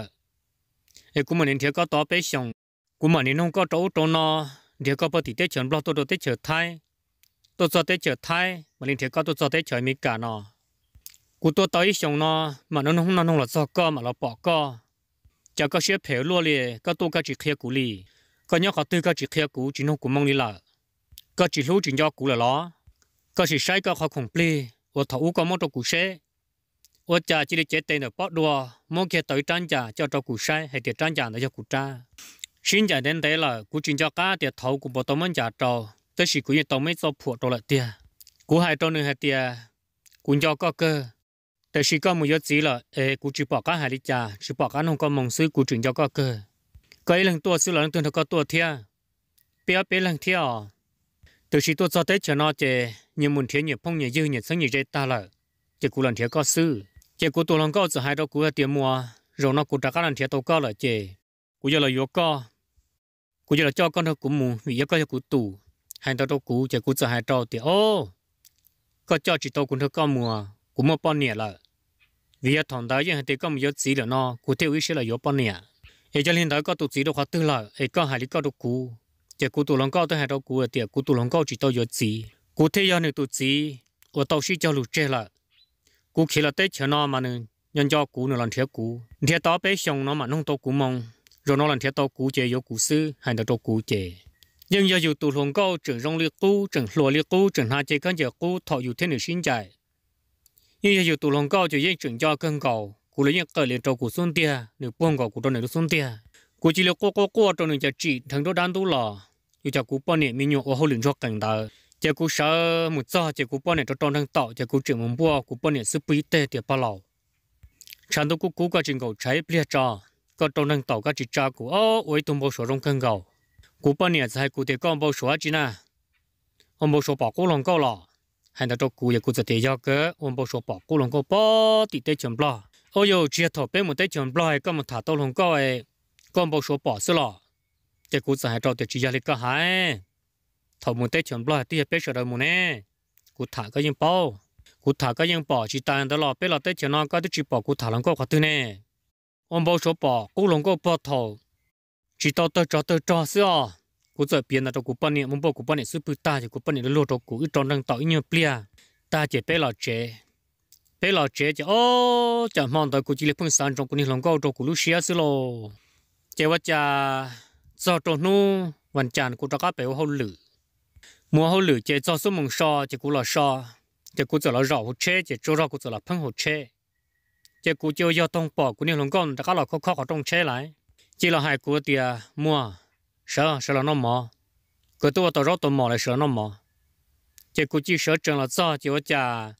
ấy cụ mà nên thiếu có to bé xong cụ mà nên không có trấu trấu nó thiếu có bao tỷ tế chọn bao tôi đâu tế chở thai tôi cho tế chở thai mà nên thiếu có tôi cho tế chở mi cả nó กูตัวต่อยชงเนาะมันนั่นห้องนั่นห้องละซอกก็มันละปอกก็จะก็เชื่อเผลลัวเลยก็ตัวก็จีเคลียกูลีก็เนี่ยเขาตื้อก็จีเคลียกูจีน้องกูมองนี่ละก็จีรู้จีนยอกูละล้อก็สิใช้ก็เขาคงปลีว่าถ้าอูก็มองตัวกูเช่ว่าจะจีได้เจตเต็นปอดัวมองแค่ต่อยจันจ่าจะตัวกูใช้ให้เดียจันจ่าเนี่ยจะกูจ้าชิ้นจ่าเด่นเต๋ละกูจีนจะก้าเดียท้ากูบอกตัวมันจ่าจอแต่สิกูยังต้องไม่จบผัวตัวละเตียกูหายตัวหนึ่งหายเตียกูยอก็เกอแต่ชีก็มุยจีละเอกูจีบอกก็หาดิจ่าจีบอกก็นงก็มองซื้อกูจึงจะก็เกิดก็ยังตัวซื้อหลังตัวเธอก็ตัวเทียเปียเปียหลังเทียแต่ชีตัวจะได้ชนะเจยังมุนเทียเนี่ยพงเนี่ยยืนเนี่ยสังเนี่ยใจตาละเจกูหลังเทียก็ซื้อเจกูตัวหลังก็จะหายเรากูเตียมัวเราเนาะกูตะกันหลังเทียตัวก็ละเจกูจะละยกก็กูจะละจ้อก็เธอกูมูมีเยอะก็จะกูตู่หายตัวตัวกูเจกูจะหายตัวเตียโอ้ก็จ้อจีตัวกูเธอก็มัว cũng mà bao nhiêu là vì ở thằng đại dân thì có một chỉ là nó cụ thể ý sẽ là có bao nhiêu ở cho nên đó có tụ chỉ đâu khá tư là ở có hai lý có đâu cú chỉ cụ tụ lòng cao tới hai đâu cú thì cụ tụ lòng cao chỉ tao có chỉ cụ thể do này tụ chỉ ở tao sĩ cho lụt chơi là cụ khi là tết chờ nó mà nên nhân cho cụ nữa làm thế cụ thế đó bé xong nó mà nông tao cụ mong rồi nó làm thế tao cụ chơi vô cụ sư hay là tao cụ chơi nhưng giờ dù tụ lòng cao chỉ rong liệt cụ chỉ lùa liệt cụ chỉ hai chơi cán giờ cụ thọ dù thế này sinh chạy nhưng giờ tụ lòng cao chỉ yên chuyển cho cân cầu cụ lấy những cái liền trâu cụ xuân tia nửa bông cầu cụ trong này nó xuống tia cụ chỉ là cô cô cô trong này chỉ chỉ thằng đó đan tu lò yêu chả cụ bao nhiêu mình nhổ ở hậu liền cho cảnh đời chỉ cụ sợ một giờ chỉ cụ bao nhiêu cho trong thằng tàu chỉ cụ chỉ muốn bua cụ bao nhiêu sức bì tê tiệp bao lâu chẳng đâu cụ cụ cái chuyện cầu trái bia cho có trong thằng tàu cái chỉ cha cụ ô ôi tung bao số trong cân cầu cụ bao nhiêu thì cụ tiệp con bao số chỉ na ông bao số bỏ cụ lòng cao lò hay là cho cụ giờ cụ giờ thì do cái ông bố số bỏ cụ lòng cô bỏ thì tới chấm lo ôi yo chia thọ bên một tới chấm lo hay có một thả tao lòng cô ấy con bố số bỏ xí lo thì cụ giờ hay cho thì chỉ giờ lịch có hai thọ một tới chấm lo thì bé sợ đâu một nè cụ thả cái gì bỏ cụ thả cái gì bỏ chỉ tàn đó lo bé lo tới chấm nó có tới chỉ bỏ cụ thả lòng cô có tư nè ông bố số bỏ cụ lòng cô bỏ thọ chỉ tao tới cho tới cho xí à cô giờ biển là trong cú bận này muốn bộ cú bận này sư phụ ta thì cú bận này lột trong cú ít trong đang tạo nhiều plia ta chỉ bé lọ chế bé lọ chế chỉ ô chẳng mong tới cú chỉ lấy phong sản trong cú này lòng cao trong cú lúc xia xí lô chế vật cha do trong nu vận chán cú cho các bé hậu lử mua hậu lử chế do số mông so chỉ cú lọ so chỉ cú giờ lọ rõ hậu chế chỉ chỗ rõ cú giờ lọ phong hậu chế chỉ cú chơi do tông bỏ cú này lòng cao cho các lọ khó khó trong chế lại chỉ là hai cú tiề mua sợ sợ là nó mò cứ tôi tao rót tôi mò lại sợ nó mò chỉ cứ chỉ sợ chẳng là sao chỉ có chả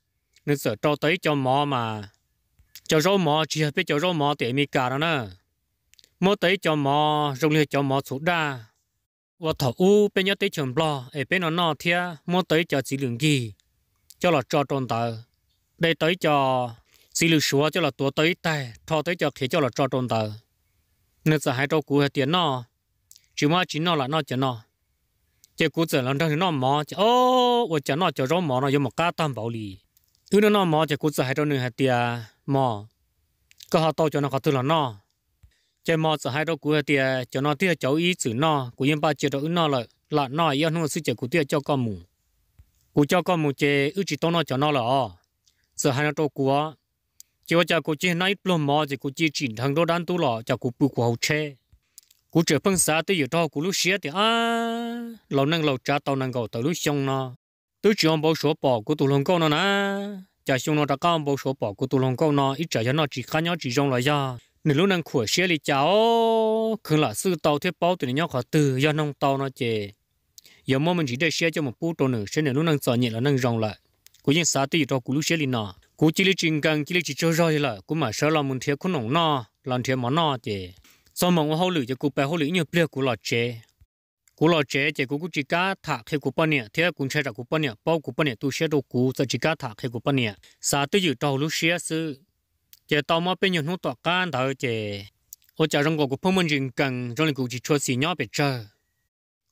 nên sợ trâu tới cho mò mà cho rót mò chỉ biết cho rót mò thì mi cả đó nè mò tới cho mò rồi lên cho mò sụt ra, và thọ u bên nhớ tới chồng lo ở bên nó nọ thia mò tới cho chỉ lượng gì cho là cho tròn tờ đây tới cho chỉ lượng số cho là tua tới tay thọ tới cho khi cho là cho tròn tờ nên sợ hai trâu cú hay tiền nọ chỉ mà chỉ nó là nó chỉ nó chỉ cú chỉ lần đầu thì nó mò chỉ ô và chỉ nó chỉ rong mò nó dùng một cá tam bảo lì thứ nó mò chỉ cú chỉ hai đôi nửa hai tia mò cái họ tao cho nó có thứ là nó chỉ mò chỉ hai đôi cú hai tia cho nó tia cháu ý chữ nó cú yên ba chỉ đôi nó là là nó yêu nó sư chỉ cú tia cho con mù cú cho con mù chỉ ưu chỉ tao nó cho nó là giờ hai nó đôi cú chỉ có chỉ cú chỉ nói plum mò chỉ cú chỉ chỉ thằng đôi đan tu là chỉ cú bự cú hậu che cú trở phân xã tới giờ đó cú lúc xía thì à lâu năng lâu cha tàu năng cầu tới lúc xong nó tôi chỉ ông bảo số bỏ của tụ lồng câu nó nè chả xong nó đã cao ông bảo số bỏ của tụ lồng câu nó ít trả cho nó chỉ khá nhau chỉ rong lại ra nên lúc năng khủa xía thì cháu cứ là sư tàu thiết bảo tụi nhau khó từ do nông tàu nó chè giờ mỗi mình chỉ để xía cho một bút đồ nữa xem nửa lúc năng sợ nhẹ là năng rong lại cú những xã tới giờ đó cú lúc xía thì nọ cú chỉ lấy trình cần chỉ lấy chỉ chơi rồi là cú mà sợ là mình thiệt cú nông nọ làm thiệt món nọ chè sau mà ngô hậu lử cho cụ bé hậu lử nhiều bia cụ lọt chế cụ lọt chế chỉ cụ cụ chỉ cá thả khi cụ bận nhẹ thế cũng chơi ra cụ bận nhẹ bao cụ bận nhẹ tu sửa đồ cụ giờ chỉ cá thả khi cụ bận nhẹ sa tự dự đầu lúc sửa sự chỉ tao mà bên nhiều nút tọt can thở chế ở chả trong cụ phong minh rừng cần trong lịch cụ chỉ cho xì nhỏ biệt chơi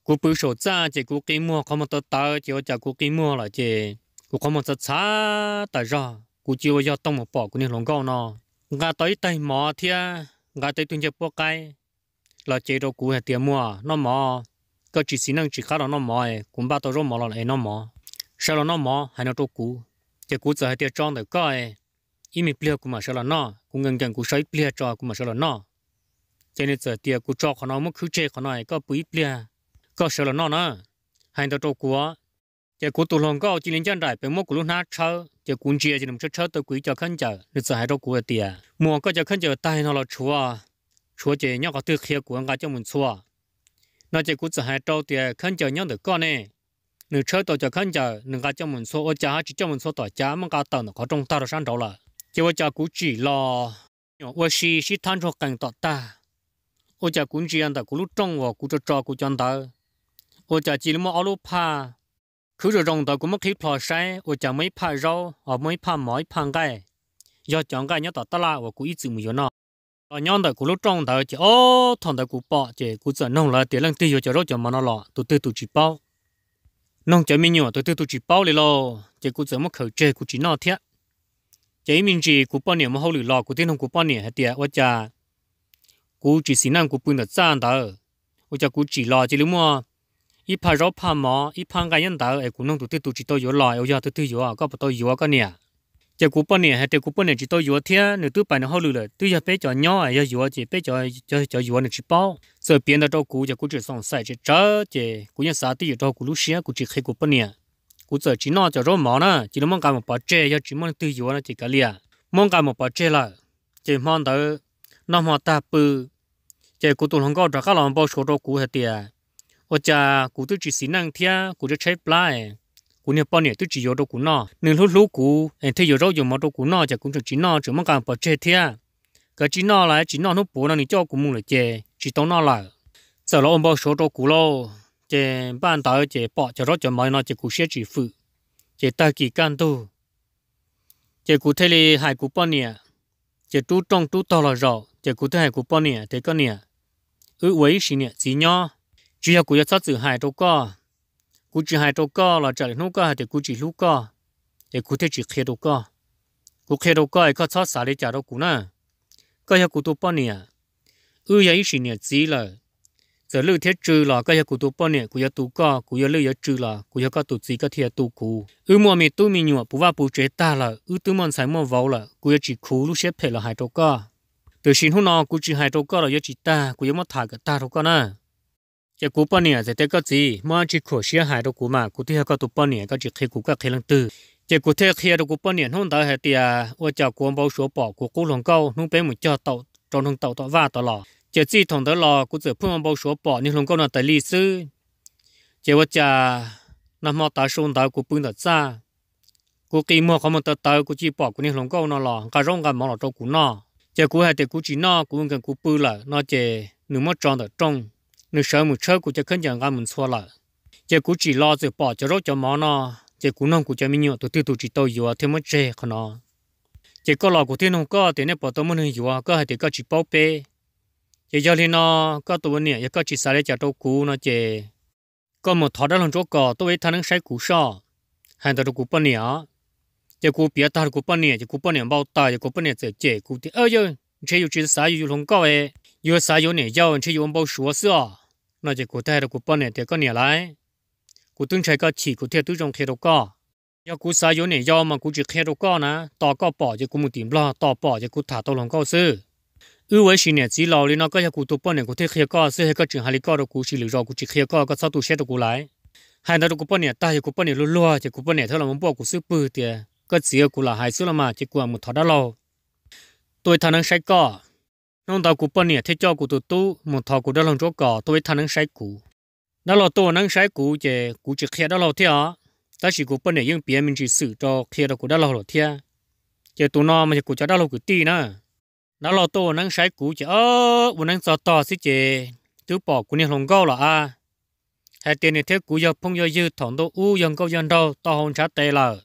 cụ bự sổ ra chế cụ kiếm mua không một tờ chỉ ở ô chả cụ kiếm mua là chế cụ không một tờ xá tại ra cụ chiêu giao tông một bỏ của nên lòng cao nó ngã tới tay mò thia ngã tới tuần chơi bó cái là chế độ cũ hay tiền mua nó mò có chỉ xin năng chỉ khác là nó ấy, cũng bắt tao rồi mò là lại nó mò sau là nó mò hay nó trâu cũ chế cũ giờ hệ tiền trang được coi ý mình plia cũng mà sau là nó cũng gần gần cũng sấy plia cho cũng mà sau là nó cho nên giờ tiền cũng cho khó nó mất khứ chế khó này có bụi plia có sau là nó nữa hay nó trâu cũ chỉ cố tụ lòng có chỉ linh chân đại bên mua của lúc nát chớ chỉ cuốn chia chỉ nằm chớ chớ tới quý cho khăn chờ được giải đâu của tiền mua có cho khăn chờ tay nó là chúa chúa chỉ nhau có tư khía của anh cho mình chúa nó chỉ cũng giải đâu tiền khăn chờ nhau được con nè nửa chớ tổ cho khăn chờ nửa ngài cho mình số ô cha chỉ cho mình số tổ cha mà ngài tao nó có trong tao là sáng là chỉ ô cha chỉ lo ô xí xí than cho cảnh tọt ta ô cha cũng chỉ anh ta cũng lúc trong và cho cho cũng cho anh ta ô cha chỉ là một áo cứ rồi rong đó cũng mất khí phò sai ở chả mấy pha rau ở mấy pha mỏi pha gai do chọn gai nhớ tỏ ta la và cũng ít chịu mùi nó ở nhon đó cũng lúc trong đó chỉ ô thằng đó cũng bỏ chỉ cũng sợ nông là tiền lăng tiêu cho rau cho mà nó lọ tụt tư tụt chỉ bao nông chả mình nhỏ tụt tư tụt chỉ bao liền lo chỉ cũng sợ mất khẩu chế cũng chỉ nó thiệt chỉ mình chỉ cũng bao nhiêu mà hậu lì lọ cũng tin không cũng bao nhiêu hết tiệt ở chả cũng chỉ xin năng cũng bưng được ra đó ở chả cũng chỉ lo chỉ lúc mà 一怕绕怕毛，一怕个人打，哎，古弄土地土地都有来，有呀土地有啊，搞不到有啊个呢。这古半年还这古半年只到有天，你都办好了了，都要别叫鸟啊，要有啊，这别叫叫叫有啊，你吃饱。这边的照顾这古只上晒这这这古人啥都有照顾路线，古只黑古半年，古这只那叫绕毛呢，只能忙干么把这要只忙都有啊，这个哩啊，忙干么把这了，这忙到那么大步，这古都能搞这个啷包说照顾还对啊。我家古都只是那天古就拆不来，古年半年都只有着古那，你路路古，哎，他有着有毛着古那，就古就只那怎么干不拆天？个只那来只那都不让你叫古木了接，只到那来，再老我们说着古喽，这半岛这把叫着叫买那这古些只富，这大几干都，这古这里还古半年，这都种都到了肉，这古这还古半年这个年，而为什呢？只呢？chỉ là cú giờ sát chữ hai đâu có cú chỉ hai đâu có là trả lời nó có thì cú chỉ lúc có thì cú thế chỉ khi đâu có cú khi đâu có thì có sát xả để trả đâu cú na cái giờ cú tu bao nhiêu ư giờ ít sinh nhật là giờ lưu thế trừ là có giờ cú tu bao nhiêu cú giờ tu có cú giờ lưu giờ trừ là cú giờ có tu gì có thì tu cú ư mua mi tu mi nhựa bù va bù chế ta là ư tu mòn sai mua vào là cú giờ chỉ cú lúc xếp phải là hai đâu có từ xin hôm nọ cú chỉ hai đâu có là giờ chỉ ta cú giờ mất thả cái ta đâu có na chỉ cú bao nhiêu thì có gì mà chỉ khổ xe hại đồ cú mà cú thì cái tụ bao nhiêu cái chỉ khi cú các khi lần tư chỉ cú thế khi đâu cú bao nhiêu không tới hệ tiệt ở chợ cú bao số bỏ cú cú lòng câu nung bé một chợ tàu trong thùng tàu tàu vã tàu lò chỉ chỉ thằng tàu lò cú chỉ phun bao số bỏ nhưng lòng câu là tại lý sư chỉ ở chợ nằm mò tàu xuống tàu cú bưng tàu xa cú kỳ mua không một tờ tàu cú chỉ bỏ cú nhưng lòng câu nó lò cả rong cả mỏ lò cho cú nọ chỉ cú hệ tiệt cú chỉ nọ cú cần cú bưng là nó chỉ nửa mất tròn tàu trong nếu sớm một chơi cũng sẽ khán giả ngang mình xóa lại giờ cũng chỉ lo rồi bỏ cho rốt cho món nó giờ cũng nông của cho mình nhựa tụi tiêu tụi chỉ tôi vừa thêm mất chê của nó giờ có lò của thiên không có thì nên bỏ tôi muốn hình vừa có hay thì có chỉ bao bê giờ giờ thì nó có tụi nè giờ có chỉ xài để cho tôi cú nó chê có một thọ đã làm chỗ cò tôi thấy thằng nó sai cú sao hàng tụi cú bao nè giờ cú bia tao cú bao nè giờ cú bao nè bao tay giờ cú bao nè giờ chê cú thì ơi giờ chơi yêu chỉ xài yêu không có ấy yêu xài yêu nè giờ chơi yêu bao nó chỉ cụ thể là cụ bọn này thì có nhẹ lại cụ tương trái có chỉ cụ thể tôi trong khe đâu co, do cụ xã yếu này do mà cụ chỉ khe đâu co, nè tao có bỏ cho cụ một tìm lo tao bỏ cho cụ thả tao lòng cao sư ư với xin này chỉ lo đi nó có cho cụ tôi bọn này cụ thể khe có sư hay có chuyện hay có đâu cụ chỉ lựa rồi cụ chỉ khe có có sao tôi sẽ đâu cụ lại hai đó cụ bọn này ta cho cụ bọn này luôn luôn cho cụ bọn này thôi là muốn bỏ cụ sư bự thì có chỉ cụ là hai sư là mà chỉ cụ một thọ đã lâu tôi thằng năng sai co nông tàu cụ bên nè thế cho cụ tụ tu một thọ cụ đã lòng chỗ cỏ tôi thằng nắng sái cụ đó là tôi nắng sấy cụ chè cụ chỉ khía đó là thế à ta chỉ cụ bên này những bia mình chỉ xử cho khía đó cụ đã lòng là thế chè tụ nó mà cụ cho đó là cụ tì nè đó là tôi nắng sấy cụ chè ơ bộ nắng gió to xí chè tứ bỏ cụ nè lòng gâu là à hai tiền này thế cụ giờ phong giờ dư thằng đâu u dần câu dần đâu tao hồn trả tê là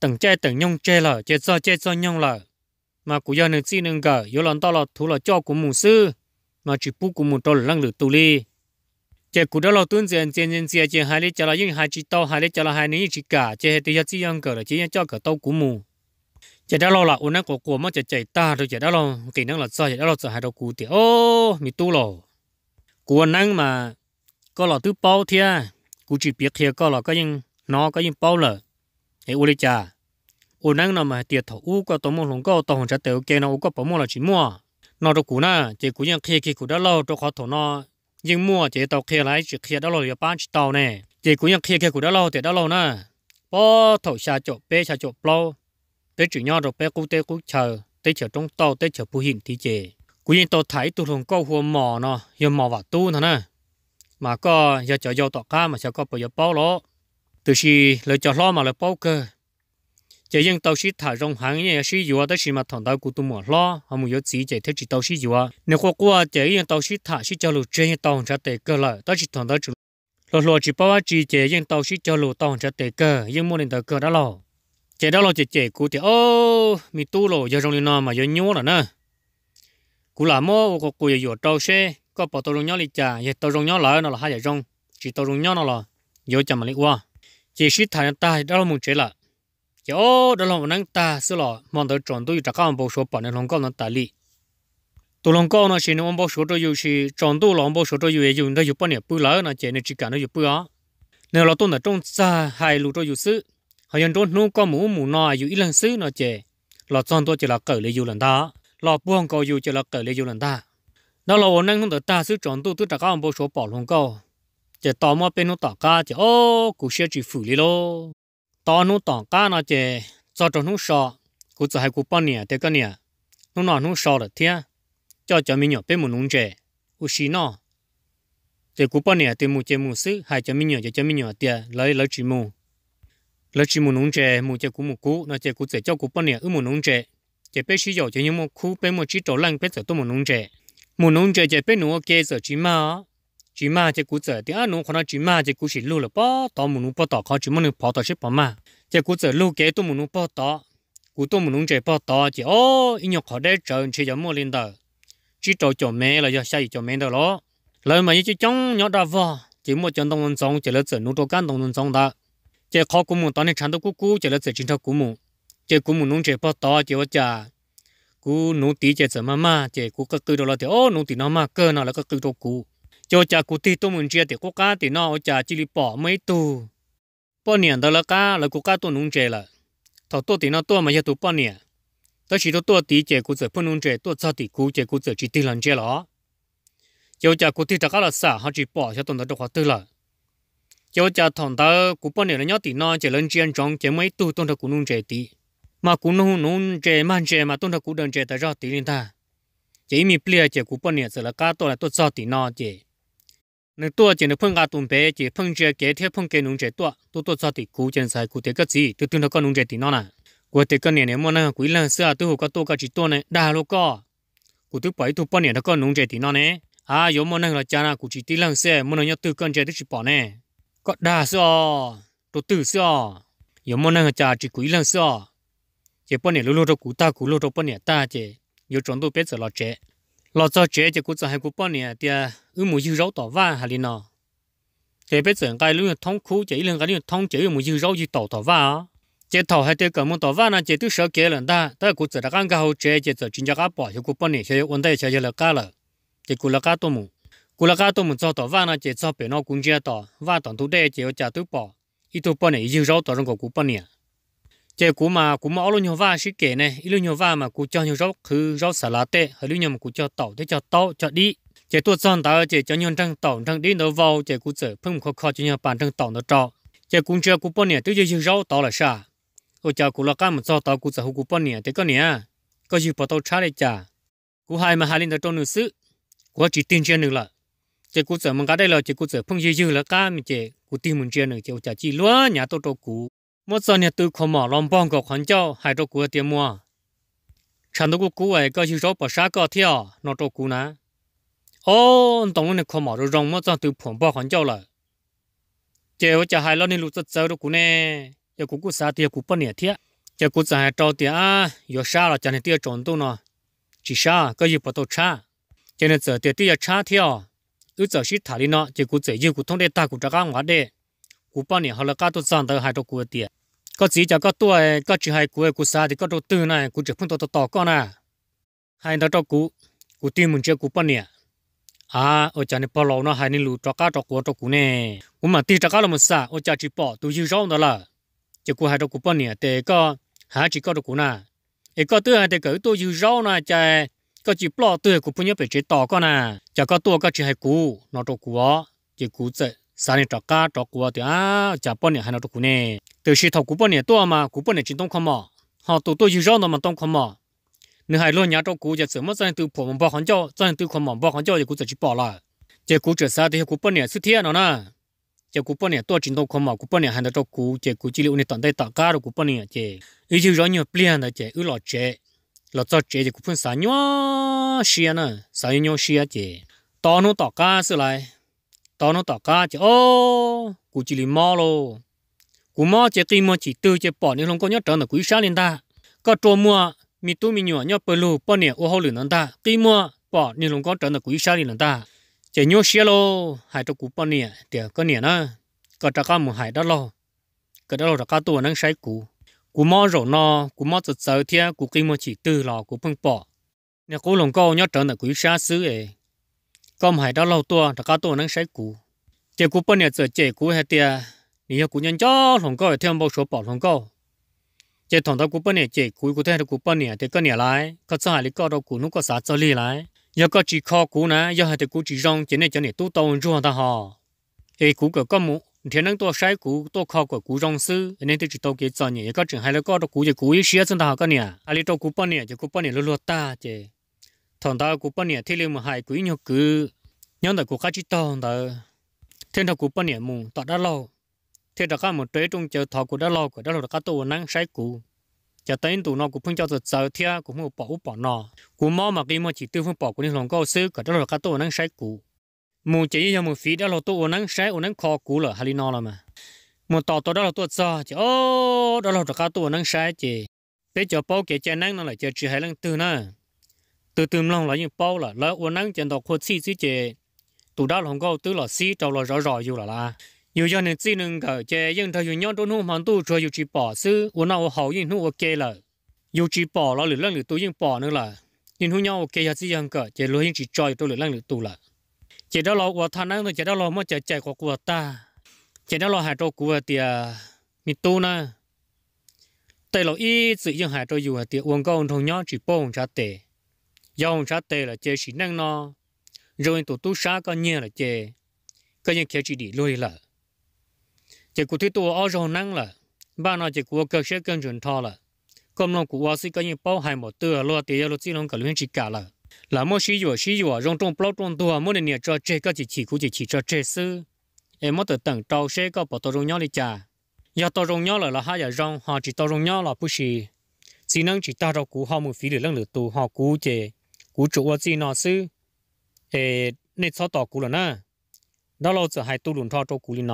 từng chơi từng nhung chơi là chơi do chơi do nhung là mà cụ dân chỉ nên gỡ yếu lần to là thú là cho của mù sư mà chỉ bu của mù to là năng lực li chế cụ đó là tuân diện diện diện diện chế hai lý cho là những hai chỉ to hai lý cho là hai ní chỉ cả chế hệ tiêu chỉ dân gỡ là chỉ cho gỡ tàu của mù chế đó là ôn năng của của mà chế chạy ta rồi chế đó là năng là sao chế đó là hai đầu cụ thì ô tu lò của năng mà có là thứ bao thia cụ chỉ biết thia có là có những nó có những bao lợ hệ uli cha ô năng nó mà tiệt thổ u có tổ mông lồng có tổ hồng chả tiểu kia nó u có bảo mông là chỉ mua nó đâu cũ na chỉ cũ những khi khi cũ đã lâu cho khó thổ nó nhưng mua chỉ tàu kia lại chỉ kia đã lâu là bán chỉ tàu nè chỉ cũ những khi khi cũ đã lâu thì đã lâu na bỏ thổ xa chỗ bé xa chỗ bao tới chủ nhau rồi bé cũ tới cũ chờ tới chờ trong tàu tới chờ phụ hiện thì chế cũ những tàu thấy tụ lồng có hùa mỏ nó hùa mỏ vào tu nó nè mà có giờ chờ giờ tọt cá mà sẽ có bao giờ bao lỗ từ khi lời chờ lo mà lời bao cơ giờ dân tàu sĩ thả rong hàng như sĩ dùa đó sĩ mà thằng tàu của tụi mỏ lo họ muốn yếu chỉ chạy theo chỉ tàu sĩ dùa nếu qua qua giờ dân tàu sĩ thả sĩ cho lụt trên tàu ra tệ cơ lại tới chỉ thằng tàu chủ lọ lọ chỉ bao chỉ giờ dân tàu sĩ cho lụt tàu ra tệ cơ dân muốn đến tàu cơ đó lọ chạy đó lọ chạy chạy cú thì ô mi tu lọ giờ trong nó mà giờ nhúa rồi nè cú là mò của cú giờ dùa tàu xe có bảo tàu rong nhau đi chả giờ tàu rong nhau lại nó là hai giờ rong chỉ tàu rong nhau nó là giờ chả mà đi qua chỉ sĩ thả ta đó là muốn chạy lại yo đó là một năng ta xí lọ mong tới chọn tôi chắc ông bố số bọn nên không có nó tài lý tu lòng con nó chỉ nó ông bố số tôi yêu chỉ chọn tu lòng bố số tôi yêu dùng đây dùng ban này bự lỡ nó chỉ nên chỉ cả nó dùng bự á nếu là tôi là trong xa hai lũ tôi dùng xứ họ dân trong nuôi con mũ mũ nọ dùng ít lần xứ nó chỉ là chọn tôi chỉ là cởi lấy dùng lần ta là buông cầu dùng chỉ là cởi lấy dùng lần ta đó là ông năng không được ta xứ chọn tu tôi chắc ông bố số bỏ lòng con chỉ tò mò bên nó tỏ ca chỉ ô cũng sẽ chỉ phủ lý lo tao nu tao cá nó chè cho cho nu sò cú cho hai cú bao nè thế cái nè nu nọ nu sò được thế cho cho mình nhỏ bé một nung chè u xí nọ thế cú bao nè thế mu chè mu sư hai cho mình nhỏ cho cho mình nhỏ tiệt lấy lấy chỉ mu lấy chỉ mu nung chè mu chè cú mu cú nó chè cú chè cho cú bao nè ư mu nung chè chè bé xí dầu chè nhưng mu cú bé mu chỉ trổ lăng bé sợ tôi mu nung chè mu nung chè chè bé nu ok sợ chỉ mà chỉ mà chỉ cú trở tiếng nó còn chỉ mà chỉ cú xin lưu là bỏ tao muốn bỏ tao khó chỉ muốn bỏ tao chỉ bỏ mà chỉ cú trở lưu kế tôi muốn bỏ tao cú tôi muốn chỉ bỏ tao chỉ ô in nhọc khó để chờ chỉ giờ mua linh đờ, chỉ trâu cho mẹ là giờ xây cho mẹ đó lo lời mà như chỉ chống nhỏ đã vò chỉ mua chân đồng sông chỉ là trở nụ trâu can đồng sông đó chỉ khó cú muốn tao nên chăn đâu cú cú chỉ là trở chính thao cú muốn chỉ cú muốn chỉ bỏ tao chỉ vợ cha cú nụ tí chỉ trở mà mà chỉ cú cứ từ đó là thì ô nuốt tí nó mà cơ nào là cứ từ đó cú cho cha cụ ti tôi muốn chia thì cô cá thì nó cha chỉ đi bỏ mấy tu bỏ niệm đó là cá là cô cá tôi nung chơi là thọ tôi thì nó tôi mà giờ tôi bỏ niệm tôi chỉ tôi tí chơi cụ chơi phân nung chơi tôi sao thì cụ chơi cụ chơi chỉ ti lần chơi đó cho cha cụ ti chắc là sao họ chỉ bỏ cho tôi nó được hoạt tư là cho cha thằng ta cụ bỏ niệm là nhớ thì nó chỉ lần chơi trong chơi mấy tu tôi nó cụ nung chơi tí mà cụ nung nung chơi man chơi mà tôi nó cụ đơn chơi tại do tí lên ta chỉ mi plia chơi cụ bỏ niệm là cá tôi là tôi sao thì nó chơi 能多见的碰阿东北，见碰着改天碰给农者多，多多少的古建材古的个子，都等到个农者电脑呢。我这个年年么呢，鬼人是啊，都好个多个几多呢，大路个，我都白都半年的个农者电脑呢。啊，有么呢个家呢，估计的人是么能要都跟着都去跑呢，个大是哦，都都是哦，有么呢个家只鬼人是哦，这半年路路都古大古路都半年大这，有种都别走了这。lọ cho chế cho cuộc sống hai cuộc bao nè thì ư mù dư rau tỏ va hà li nọ thế bây giờ cái lúc thông khu chỉ lần cái lúc thông chỉ mù dư rau dư tỏ tỏ va chế thọ hai tiêu cầm tỏ va nè chế tiêu sợ kế lần ta ta cụ cho đã ăn cái hậu chế chế cho chính cho cá bỏ cho cuộc bao nè chế vấn đề chế là cá lợ chế cụ là cá tôm mù cụ là cá tôm mù cho tỏ va nè chế cho bể nó cũng chế tỏ va tỏ tu đê chế cho tu bỏ ít tu bao nè dư rau tỏ trong cuộc cụ bao nè chế cú mà cú mà alo nhiều va sĩ kể này ít nhiều va mà cú cho nhiều rau thứ rau xả lá tê hay lưu nhiều mà cú cho tàu thế cho tàu cho đi chế tuột son tàu chế cho nhiều trăng tàu trăng đi nó vào chế cú chở phun khó khó cho nhiều bản trăng tàu nó trọ chế cú chưa cú bao nè tự chơi rau tàu là sa ô cha cú là cá mà cho tàu cú chở cú bao nhiêu, thế có nè à? có gì bắt đầu chả đấy chả, cú hai mà hai linh tàu trong nước sứ cú chỉ tin trên được là chế cú chở mình cá đây là chế cú chở phun dư dư là cái mình chế cú tin mình trên được chế ô cha chỉ luôn nhà tôi tàu cú mỗi giờ nhà tôi không mở lòng bong của khoản cho hai trâu của tiền mua chẳng đâu cú ấy có chữ số bỏ sát có theo nó trâu cú ná ô tổng lúc này không mở rồi rong mỗi giờ tôi phụng bỏ khoản cho là chờ chờ hai lần này lúc tôi chờ đâu cú nè giờ cú cú sát tiền cú bao nhiêu thiệt giờ cú giờ hai trâu tiền à giờ sát là chẳng này tiền trộn tôi nó chỉ sát có gì bỏ tôi sát cho nên giờ tiền tiền sát theo ước giờ xít thả đi nó chỉ cú dễ dư cú thông để ta cú trả ngang hóa để u bao nhiêu họ là cá tôi sang tới hai tôi cua tiền có chỉ cho có tuổi có chỉ hai cua cua xa thì có đầu này cua chỉ phun tôi tôi tỏ con à hai đó cho cú cú tin mình chưa cú bao nhiêu à ở cha này bao lâu nó hai nên lù cho cá cho cua cho cú nè cú mà ti cho cá là một xa chỉ bỏ tôi dư rau đó là chỉ cú hai đó cú bao nhiêu để có há chỉ có cho cú nè ấy có tôi hai để tôi dư rau nè cha có bỏ tôi cú bao nhiêu phải chế tỏ con à chả có tôi có chỉ hai cú nó cho cú chỉ cú chơi sáng nay trọc cá trọc cua thì à chả bao nhiêu hai nó trọc nè từ khi thọc cua bao nhiêu to mà cua bao nhiêu chỉ tông không mỏ họ tụ tôi chỉ rõ nó mà tông không mỏ nếu hai lô nhà trọc cua giờ sớm mất dân từ phổ mà bỏ hắn cho dân từ không mỏ bỏ hắn cho thì cua chỉ bỏ lại chỉ cua trở xa thì cua bao nhiêu xuất thiên nó nè chỉ cua bao nhiêu to chỉ tông không mỏ cua bao nhiêu hai nó trọc cua chỉ cua chỉ liệu này tận tay tạt cá rồi cua bao nhiêu chỉ ý chỉ rõ nhiều plei là chỉ ư lọ chỉ lọ cho chỉ thì cua phân sáng nhỏ xia nè sáng nhỏ xia chỉ to nó tạt cá xí lại tao nó tao cá chứ ô cú chỉ lì mò lô cụ mò chỉ tìm mò chỉ tư chỉ bỏ nên không có nhớ trở là quý sa lên ta có trộm mua mi tu mi nhọ nhớ bờ lù bỏ nè ô hô lửa nón ta tìm mua bỏ nên không có trở là quý sa lên ta chỉ nhớ xia lô hai cho cụ bỏ nè để có nè nó có trả cá một hai đó lô có đó lô trả cá tua năng sai cú, cú mò rổ no cú mò chật sợ thiên, cú kim mò chỉ tư lò cú phăng bỏ nè cú lồng câu nhớ trở là quý sa xứ ấy con hải đau lâu tua đã cá tua nắng sấy cú, chế cú bên nhà giờ chế cú hay tia nhiều cú nhân cho thằng câu thêm bao số bảo thằng câu chế thằng đó cú bên nhà chế cú cú thêm được cú bên nhà thì có nhà lại có sao hải lý có đâu cũ nó có xã cho li lại giờ có chỉ kho cú nè giờ hai thì cũ chỉ rong chế này cho này tu tàu ruộng ta ha, ê cú cái có mũ thế năng tua sấy cũ tua kho của cũ rong sư nên tôi chỉ tàu kế cho nhỉ có trường hai lý có đó cú chế cú ý xía chúng ta ha cái nhà hải lý đâu cú bên nhà chế cú bên nhà luôn luôn ta chế thằng ta cũng bao nhiêu thế liền mà hại quý nhau cứ nhóm ta cũng khá chỉ to thằng ta thiên thằng cũng bao nhiêu mùng tọa đã lâu thiên thằng cá một trái trong chờ thọ cũng đã lâu của đã lâu cá tàu nắng sấy cũ chờ tới tụ nó cũng phun cho thật sợ thia cũng không bỏ bỏ nọ cũng mò mà cái mà chỉ tư phun bỏ cũng lòng có sứ cả đã lâu cá tàu nắng sấy cũ mù chỉ giờ mù phí đã lâu tàu nắng sái nắng kho cũ là halino là mà mù tọt tọt đã lâu tọt sợ chỉ ô đã lâu cá tàu nắng sấy chỉ bây giờ bảo cái chân nắng nó lại chờ chỉ hai lần tư nữa từ từ lòng là những bao là lỡ uốn nắng chân đầu khuất xí xí chè tụ đã lòng câu tứ là xí trâu là rõ rõ dù là là yêu cho nên chỉ nên gỡ chè nhưng thời nhiều đôi nụ hoàn tu rồi dù chỉ bỏ xứ uốn nào hậu những nụ ok là dù chỉ bỏ là lửa lăng lửa tu nhưng bỏ nữa là nhưng hú nhau ok là chỉ rằng gỡ chè lối chỉ chơi tôi lửa lăng lửa tu là chè đó là uốn thanh năng rồi chè đó là mới chè chè của của ta chè đó là hai trâu của tiề mi tu na tây là ít sự dân hai trâu dù tiề uốn câu thằng nhỏ chỉ bông cha tề dòng sát tê là chê xí năng no rồi tổ tu sát có nhẹ là chê có những kia chỉ đi lùi là chỉ cụ thứ tổ ở rồi năng là ba nó chỉ cụ cơ sẽ cân chuẩn thọ là công lòng của sĩ có những bao hai một tựa lo tiền lo chi lòng cả luyện chỉ cả là là mỗi sĩ vừa sĩ vừa trong trong bao trong tua mỗi nền cho chê có chỉ chỉ cụ chỉ chỉ cho chê sư em mất từ tầng trâu sẽ có bỏ tổ rong nhau đi chả giờ tổ rong nhau là là hai giờ rong họ chỉ tổ rong nhau là bút sĩ chỉ năng chỉ ta đâu cụ họ một phí để lăng lửa tù họ cụ chê cú chủ ở gì sư ê nên sao tỏ cú là na đó lâu giờ hai tu lùn thọ cho cú lên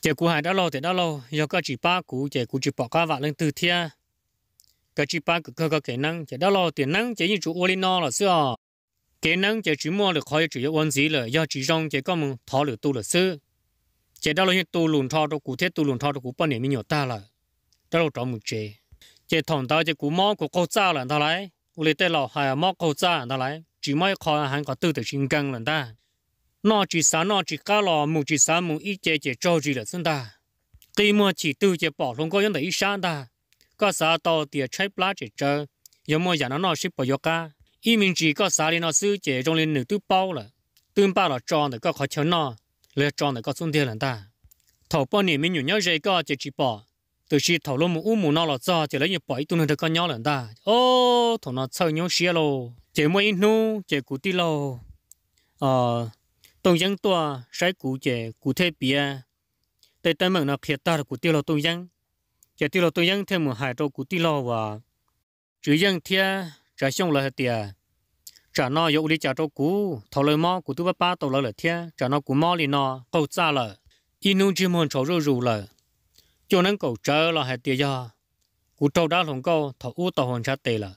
chỉ cú hai đó lâu thì đó lâu giờ có chỉ ba cú chỉ cú bỏ cá vạ lên từ thia cái chỉ ba cứ cơ cơ năng chỉ đó lâu tiền năng chỉ như chủ ở là sư à năng chỉ chỉ mua được khỏi chỉ yêu ôn gì là do chỉ rong chỉ có mừng thọ được tu là sư chỉ đó lâu như tu lùn thọ cho cú thế tu lùn thọ cho cú bao nhiêu mình nhiều ta là đó lâu trong một chế chỉ thằng ta chỉ cú mò cú câu cha là ta lại lì tê lò hay mò cầu ra đó lại chỉ mới khó hàng có tư từ chính gần lần ta nó chỉ sáng nó chỉ cá lò mù chỉ sáng mù ít chế chế cho gì là xin ta khi chỉ tư chế bỏ luôn có những đấy sáng ta có sáng to thì chạy plá chế chơi giờ mua giờ nó nó ship bỏ yoga ý mình chỉ có sáng đi nó sư chế trong lên nửa tư bao là tương bao là tròn thì có khó chén nó lừa tròn thì có xuống tiền lần ta thầu bao nhiêu mình nhủ nhớ gì có chỉ bỏ 都是头路木乌木拿了咋这里一百多顿的干娘了哒！哦，他那草鸟些咯，这么一弄，这谷地喽，啊，动样多，晒谷子、谷菜皮啊，再们往那撇达了谷地咯动样，这丢了动样，他们还找谷地咯哇！这阴天，这乡里下地，咱那有屋里家找谷，头来嘛谷都把把到了了天，咱那谷嘛里那够咋了？一弄起嘛，炒肉肉了。cho nên cậu chờ là hệ tiếc do cú trâu đã lồng câu thọ u tàu hồn sát tề là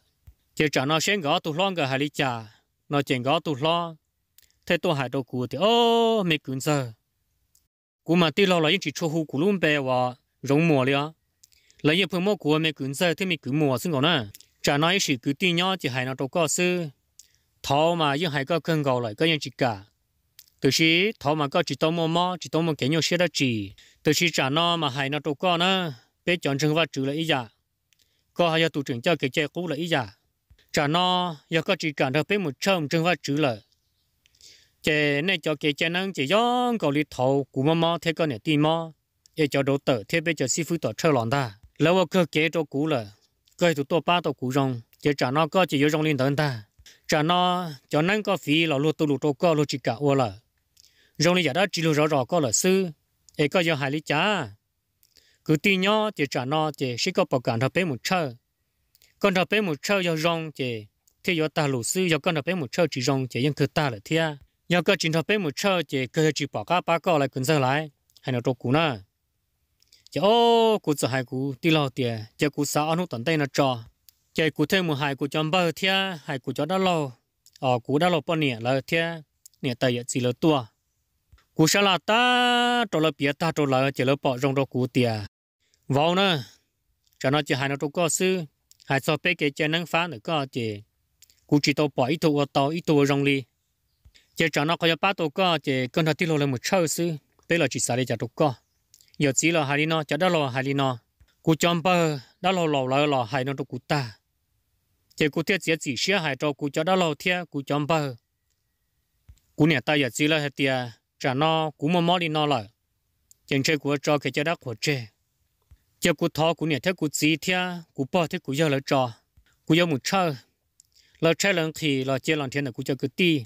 chỉ trả nó xén gõ tụt lon gờ hà lý trà nó chỉ gõ tụt lo thế tôi hại đầu cú thì ô mày cún giờ cú mà tiêu lo là những chỉ cho hú cú luôn bè và rong mùa liền lấy những phương mô của mày cún giờ thì mày cún mùa xưng còn nữa trả nó chỉ cứ tin nhau chỉ hại nó đầu có sư thọ mà yên hại có cân gầu lại có những chỉ cả từ khi thọ mà có chỉ tôm mò chỉ tôm mò cái nhau sẽ đã chỉ từ khi trả nó mà hay nó tụ con nó bé chọn trường và trừ là ý giả có hay tụ trưởng cho cái che cũ là ý giả trả nó giờ có chỉ cần được bé một trăm trường và trừ là chế này cho cái chế năng chỉ giống cầu lì thầu của mò mò thế con này tìm mò để cho đồ tử thế bây giờ sư phụ tổ chơi lòn ta lâu cơ kế cho cũ là cơ tụ tổ ba tổ cũ rong chế trả nó có chỉ yếu rong liên thần ta trả nó cho năng có phí là lụt tụ lụt tụ có lụt chỉ cả ô là rong liên giả đó chỉ lụt rõ rõ có là sư hệ có do hài lý chả cứ tin nhó thì trả nó thì sẽ có bảo quản thập bé một chơi còn thập bé một chơi do rong thì thì do ta lũ sư do con thập bé một chơi chỉ rong thì dân cứ ta là thia do cơ chính thập bé một chơi thì cơ chỉ bỏ cá ba co lại cần sang lại hay là trộn cú nữa chứ ô cú sợ hai cú đi lâu, tiền chứ cú sợ ăn hút tận nó trò chứ cú thêm một hai cú cho bơ thia hai cú cho đã lo ờ cú đã lo bao nhiêu là thia nè tay chỉ là tua cú sa là ta trò là bia ta trò là chỉ là bỏ rong đó cú tiệt, vào nè cho nó chỉ hai nó trâu có sư hai so bé cái chơi năng phá nữa có chỉ cú chỉ tàu bỏ ít tàu ở tàu ít tàu rong li chỉ cho nó có cho ba tàu có chỉ cơn thật tiêu là một chơi sư bé là chỉ xài để cho trâu có giờ chỉ là hai nó chỉ đó là hai nó cú chọn bờ đó là lò là lò hai nó trâu cú ta chỉ cú thiết chỉ chỉ xe hai trâu cú cho đó là thiết cú chọn bờ cú nè ta giờ chỉ là hết tiệt trả nó cú mò mò đi nó lại chẳng chơi của cho cái chơi đắc của chơi chơi của thọ của nhảy thế của gì thế của bỏ thế của giờ lại cho, của giờ một chơi là chơi lần thì là chơi lần thiên là của chơi cứ ti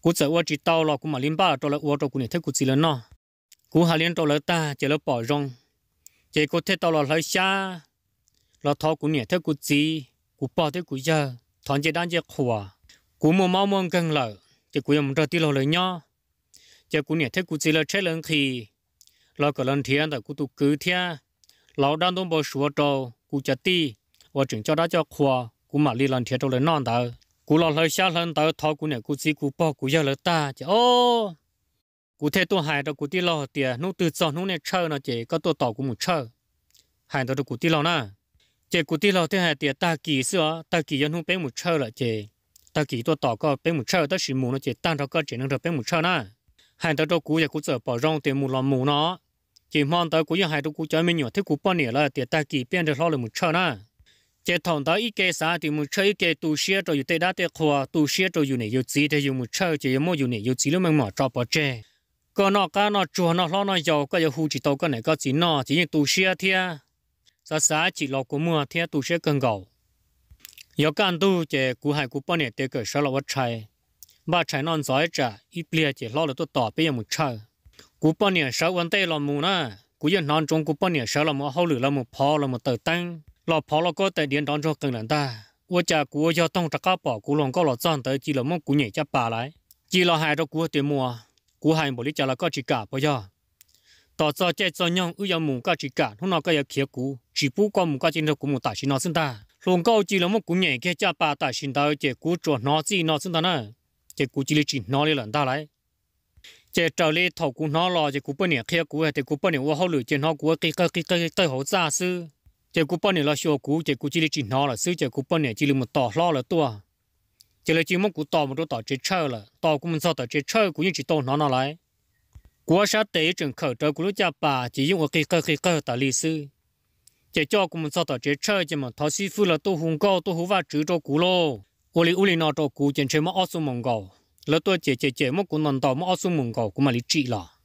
của sợ qua chỉ tao là của mà liên ba tao là qua tao của nhảy thế của gì là nó của hà liên tao là ta chơi là bỏ rong chơi của thế tao là lấy xa là thọ của nhảy thế của gì của bỏ thế của giờ thằng chơi đang chơi khua cú mò mò mong gần lại chơi của giờ một trò ti là lời nhau giờ cô nhà thế cô chỉ là trẻ lớn khi lo cái lần thiên đã cô tụ cứ thiên lão đang đông bao sửa trâu cô chặt ti và chừng cho đã cho khoa cô mà đi lần thiên trâu lên non đó cô lo lời xa lần đó thao cô nhà cô chỉ cô bảo cô giờ là ta chứ ô cô thấy tôi hại đó cô đi lo tiền nô tự cho nô này chơi nó chỉ có tôi tỏ cũng một chơi hại đó cũng đi lo na chỉ cũng đi lo thế hại tiền ta kỳ à, ta kỳ giờ nô bé một chơi là chỉ ta kỳ tôi tỏ có bé một chơi đó chỉ muốn nó chỉ tan đó có chỉ năng được bé một chơi na hàng tới đâu cú giờ cú sợ bỏ rong tiền mù lò mù nó chỉ mong tới cú giờ hai đâu cú chơi mình nhỏ thích cú bao nhiêu là tiền ta kỳ biến được lo được một chợ nè chế thằng tới ít cái xã thì một chợ ít cái tu sửa rồi tê đá tê khoa tu sửa rồi dùng này dùng gì thì dùng một chợ chỉ mua dùng này dùng gì lúc mình mở cho bao che có nó cái nó chua nó lo nó giàu cái giờ hú chỉ tàu cái này cái gì nó chỉ như tu sửa thia xã xã chỉ lo của mua thia tu sửa cần gầu giờ can tu chế cú hai cú bao nhiêu tê cỡ là vật bà trái non giỏi trả ít bia chỉ lo được tôi tỏ bây giờ một chờ cú bao nhiêu sáu vấn đề là mù na cú giờ non trong cú bao nhiêu sáu là một hậu lửa là một phò là một tờ tăng là phò là có tại điện đón cho cần lần ta ua cha cú do tông trắc cá bỏ cú lòng có lọt giòn tới chỉ là mong cú nhảy cha bà lại chỉ là hai đó cú tiền mua cú hai một lý cha là có chỉ cả bây giờ tỏ cho chạy cho nhau ưu yếm mù có chỉ cả hôm nào có yếm kia cú chỉ bu qua mù có chỉ nó cú mù tại chỉ nó sinh ta lòng có chỉ là mong cú nhảy kia cha bà tại sinh ta chỉ cú chuột nó chỉ nó sinh ta nữa chỉ cú chỉ chỉ nói lên lần ta lại chỉ trở lên thầu cú nói lo chỉ cú bên này kia cú thì cú bên này qua hậu lửa chỉ nó cú cái cái cái cái cái hậu ra sư chỉ cú bên này là xô cú chỉ cú chỉ chỉ nói là sư chỉ cú bên này chỉ là một tỏ lo là tua chỉ là chỉ một cú tỏ một đôi tỏ chỉ chơi là tỏ cú mình sao tỏ chỉ chơi cú như chỉ tông nó nó lại cú sát để chuẩn khẩu trở cú lúc cha bà chỉ dùng cái cái cái cái tỏ lý sư chỉ cho cú mình sao tỏ chỉ chơi chỉ mà thọ sư phụ là tu hùng cao tu hú và chữ cho cú lô 我哩屋里那头古建全么二十蒙高，那多姐姐姐么古能到么二十蒙高，古嘛哩治了，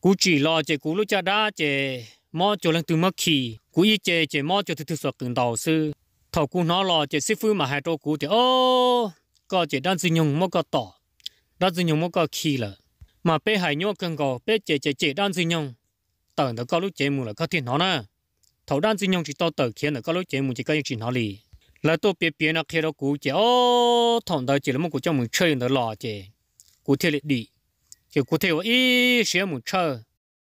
古治了这古路家大这么就能多么去，古一这这么就偷偷说跟到是，头古那了这师傅嘛还多古的哦，个这但是用么个到，但是用么个去了，嘛被海鸟更高，被姐姐姐但是用，等到高路节目了，可听好呢，头但是用去到头前了高路节目就该去哪里？là tôi biết biết nó khi đó cú chỉ ô thằng đó chỉ là một cú cho mình chơi nó lò chỉ cú thiệt là đi thì cú thiệt là ít sẽ mình chơi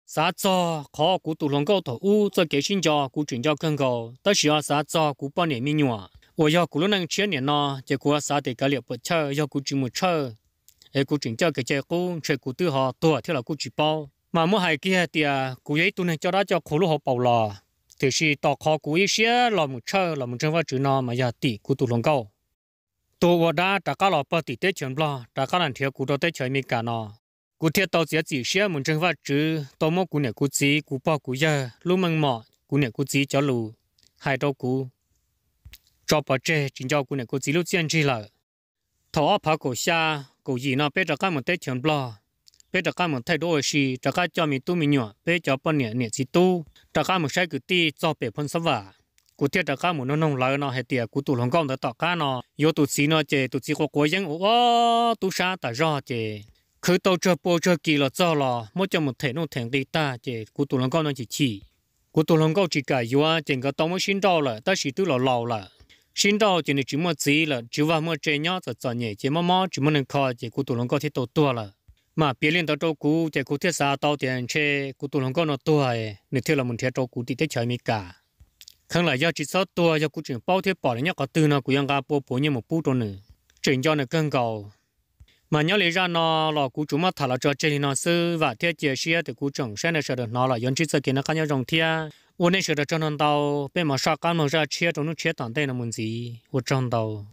sa cho khó cú tụ lòng câu thổ u cho kế sinh cho cú chuyển cho cân cầu tất nhiên sa cho cú bao nhiêu bảo nhọ 我要古路能吃年咯，结果啥地搞了不吃，要古只么吃，哎古真叫个结果，吃古对哈多，跳了古只包，嘛么还记下的啊，古也都能叫他叫苦路好包了。thì chỉ tỏ khó cú ý xía là một chơi là một chân vào chữ nó mà giờ tỷ cú tụ lồng cao. tụ vào đó đã có lọ bơ tỷ tết chuẩn lo đã có lần thiếu cú đó tết chuẩn mi cả nó cú thiệt tàu chỉ chỉ xía một chân vào chữ đào mua cú này cú chỉ cú bao cú giờ lúc măng mỏ cú này cú chỉ cho lù hai đâu cú cho bà chê chính cho cú này cú chỉ lúc chiến chi là thọ phá cổ xa cổ gì nó biết ra các một tết chuẩn lo bé trả cá mừng thay đổi gì trả cá cho mình tu mình nhỏ bé cho bọn nhiêu nhiệt gì tu trả cá mừng sai cứ ti cho bé phân sáu vả cụ tiết trả cá mừng nó nông lại nó hay tiệt cụ tụ lòng công đã tọt cá nó yếu tụ xí nó chè tụ xí có cố gắng ô tu sa ta rõ chè cứ tàu chờ bố chờ kỳ là cho là mỗi cho một thể nó thành đi ta chè cụ tụ lòng công nó chỉ chỉ cụ tụ lòng công chỉ cả yếu à chèn cái tao mới xin đau là ta chỉ tu là lâu là xin đau chỉ nên chỉ mới gì là chỉ vào mới chơi nhỏ rồi cho nhẹ chỉ mà mà chỉ muốn nên coi chỉ cụ tụ lòng công thì tổ tua là mà biết liên tao trâu cú chạy cú thiết xa tàu tiền che cú tụ lòng con e, nó tuổi nửa thiếu là muốn thiết trâu cú tí tết chơi mi cả khăng lại do chỉ sót tua do cú chuyển bao thiết bỏ đến nhắc có tư nó cú yang ga po po như một bút trôn nữa chuyển cho nó cân cầu mà nhớ lý ra nó là cú chúng mà thả là cho chơi nó sư và thiết chia sẻ thì cú chẳng sẽ được sợ được nó là yon chỉ sợ kia nó khác nhau rồng thia ôn nên sợ được cho nó tao bên mà sao cái mà ra chia trong nó chia tận đây là muốn gì của trong tao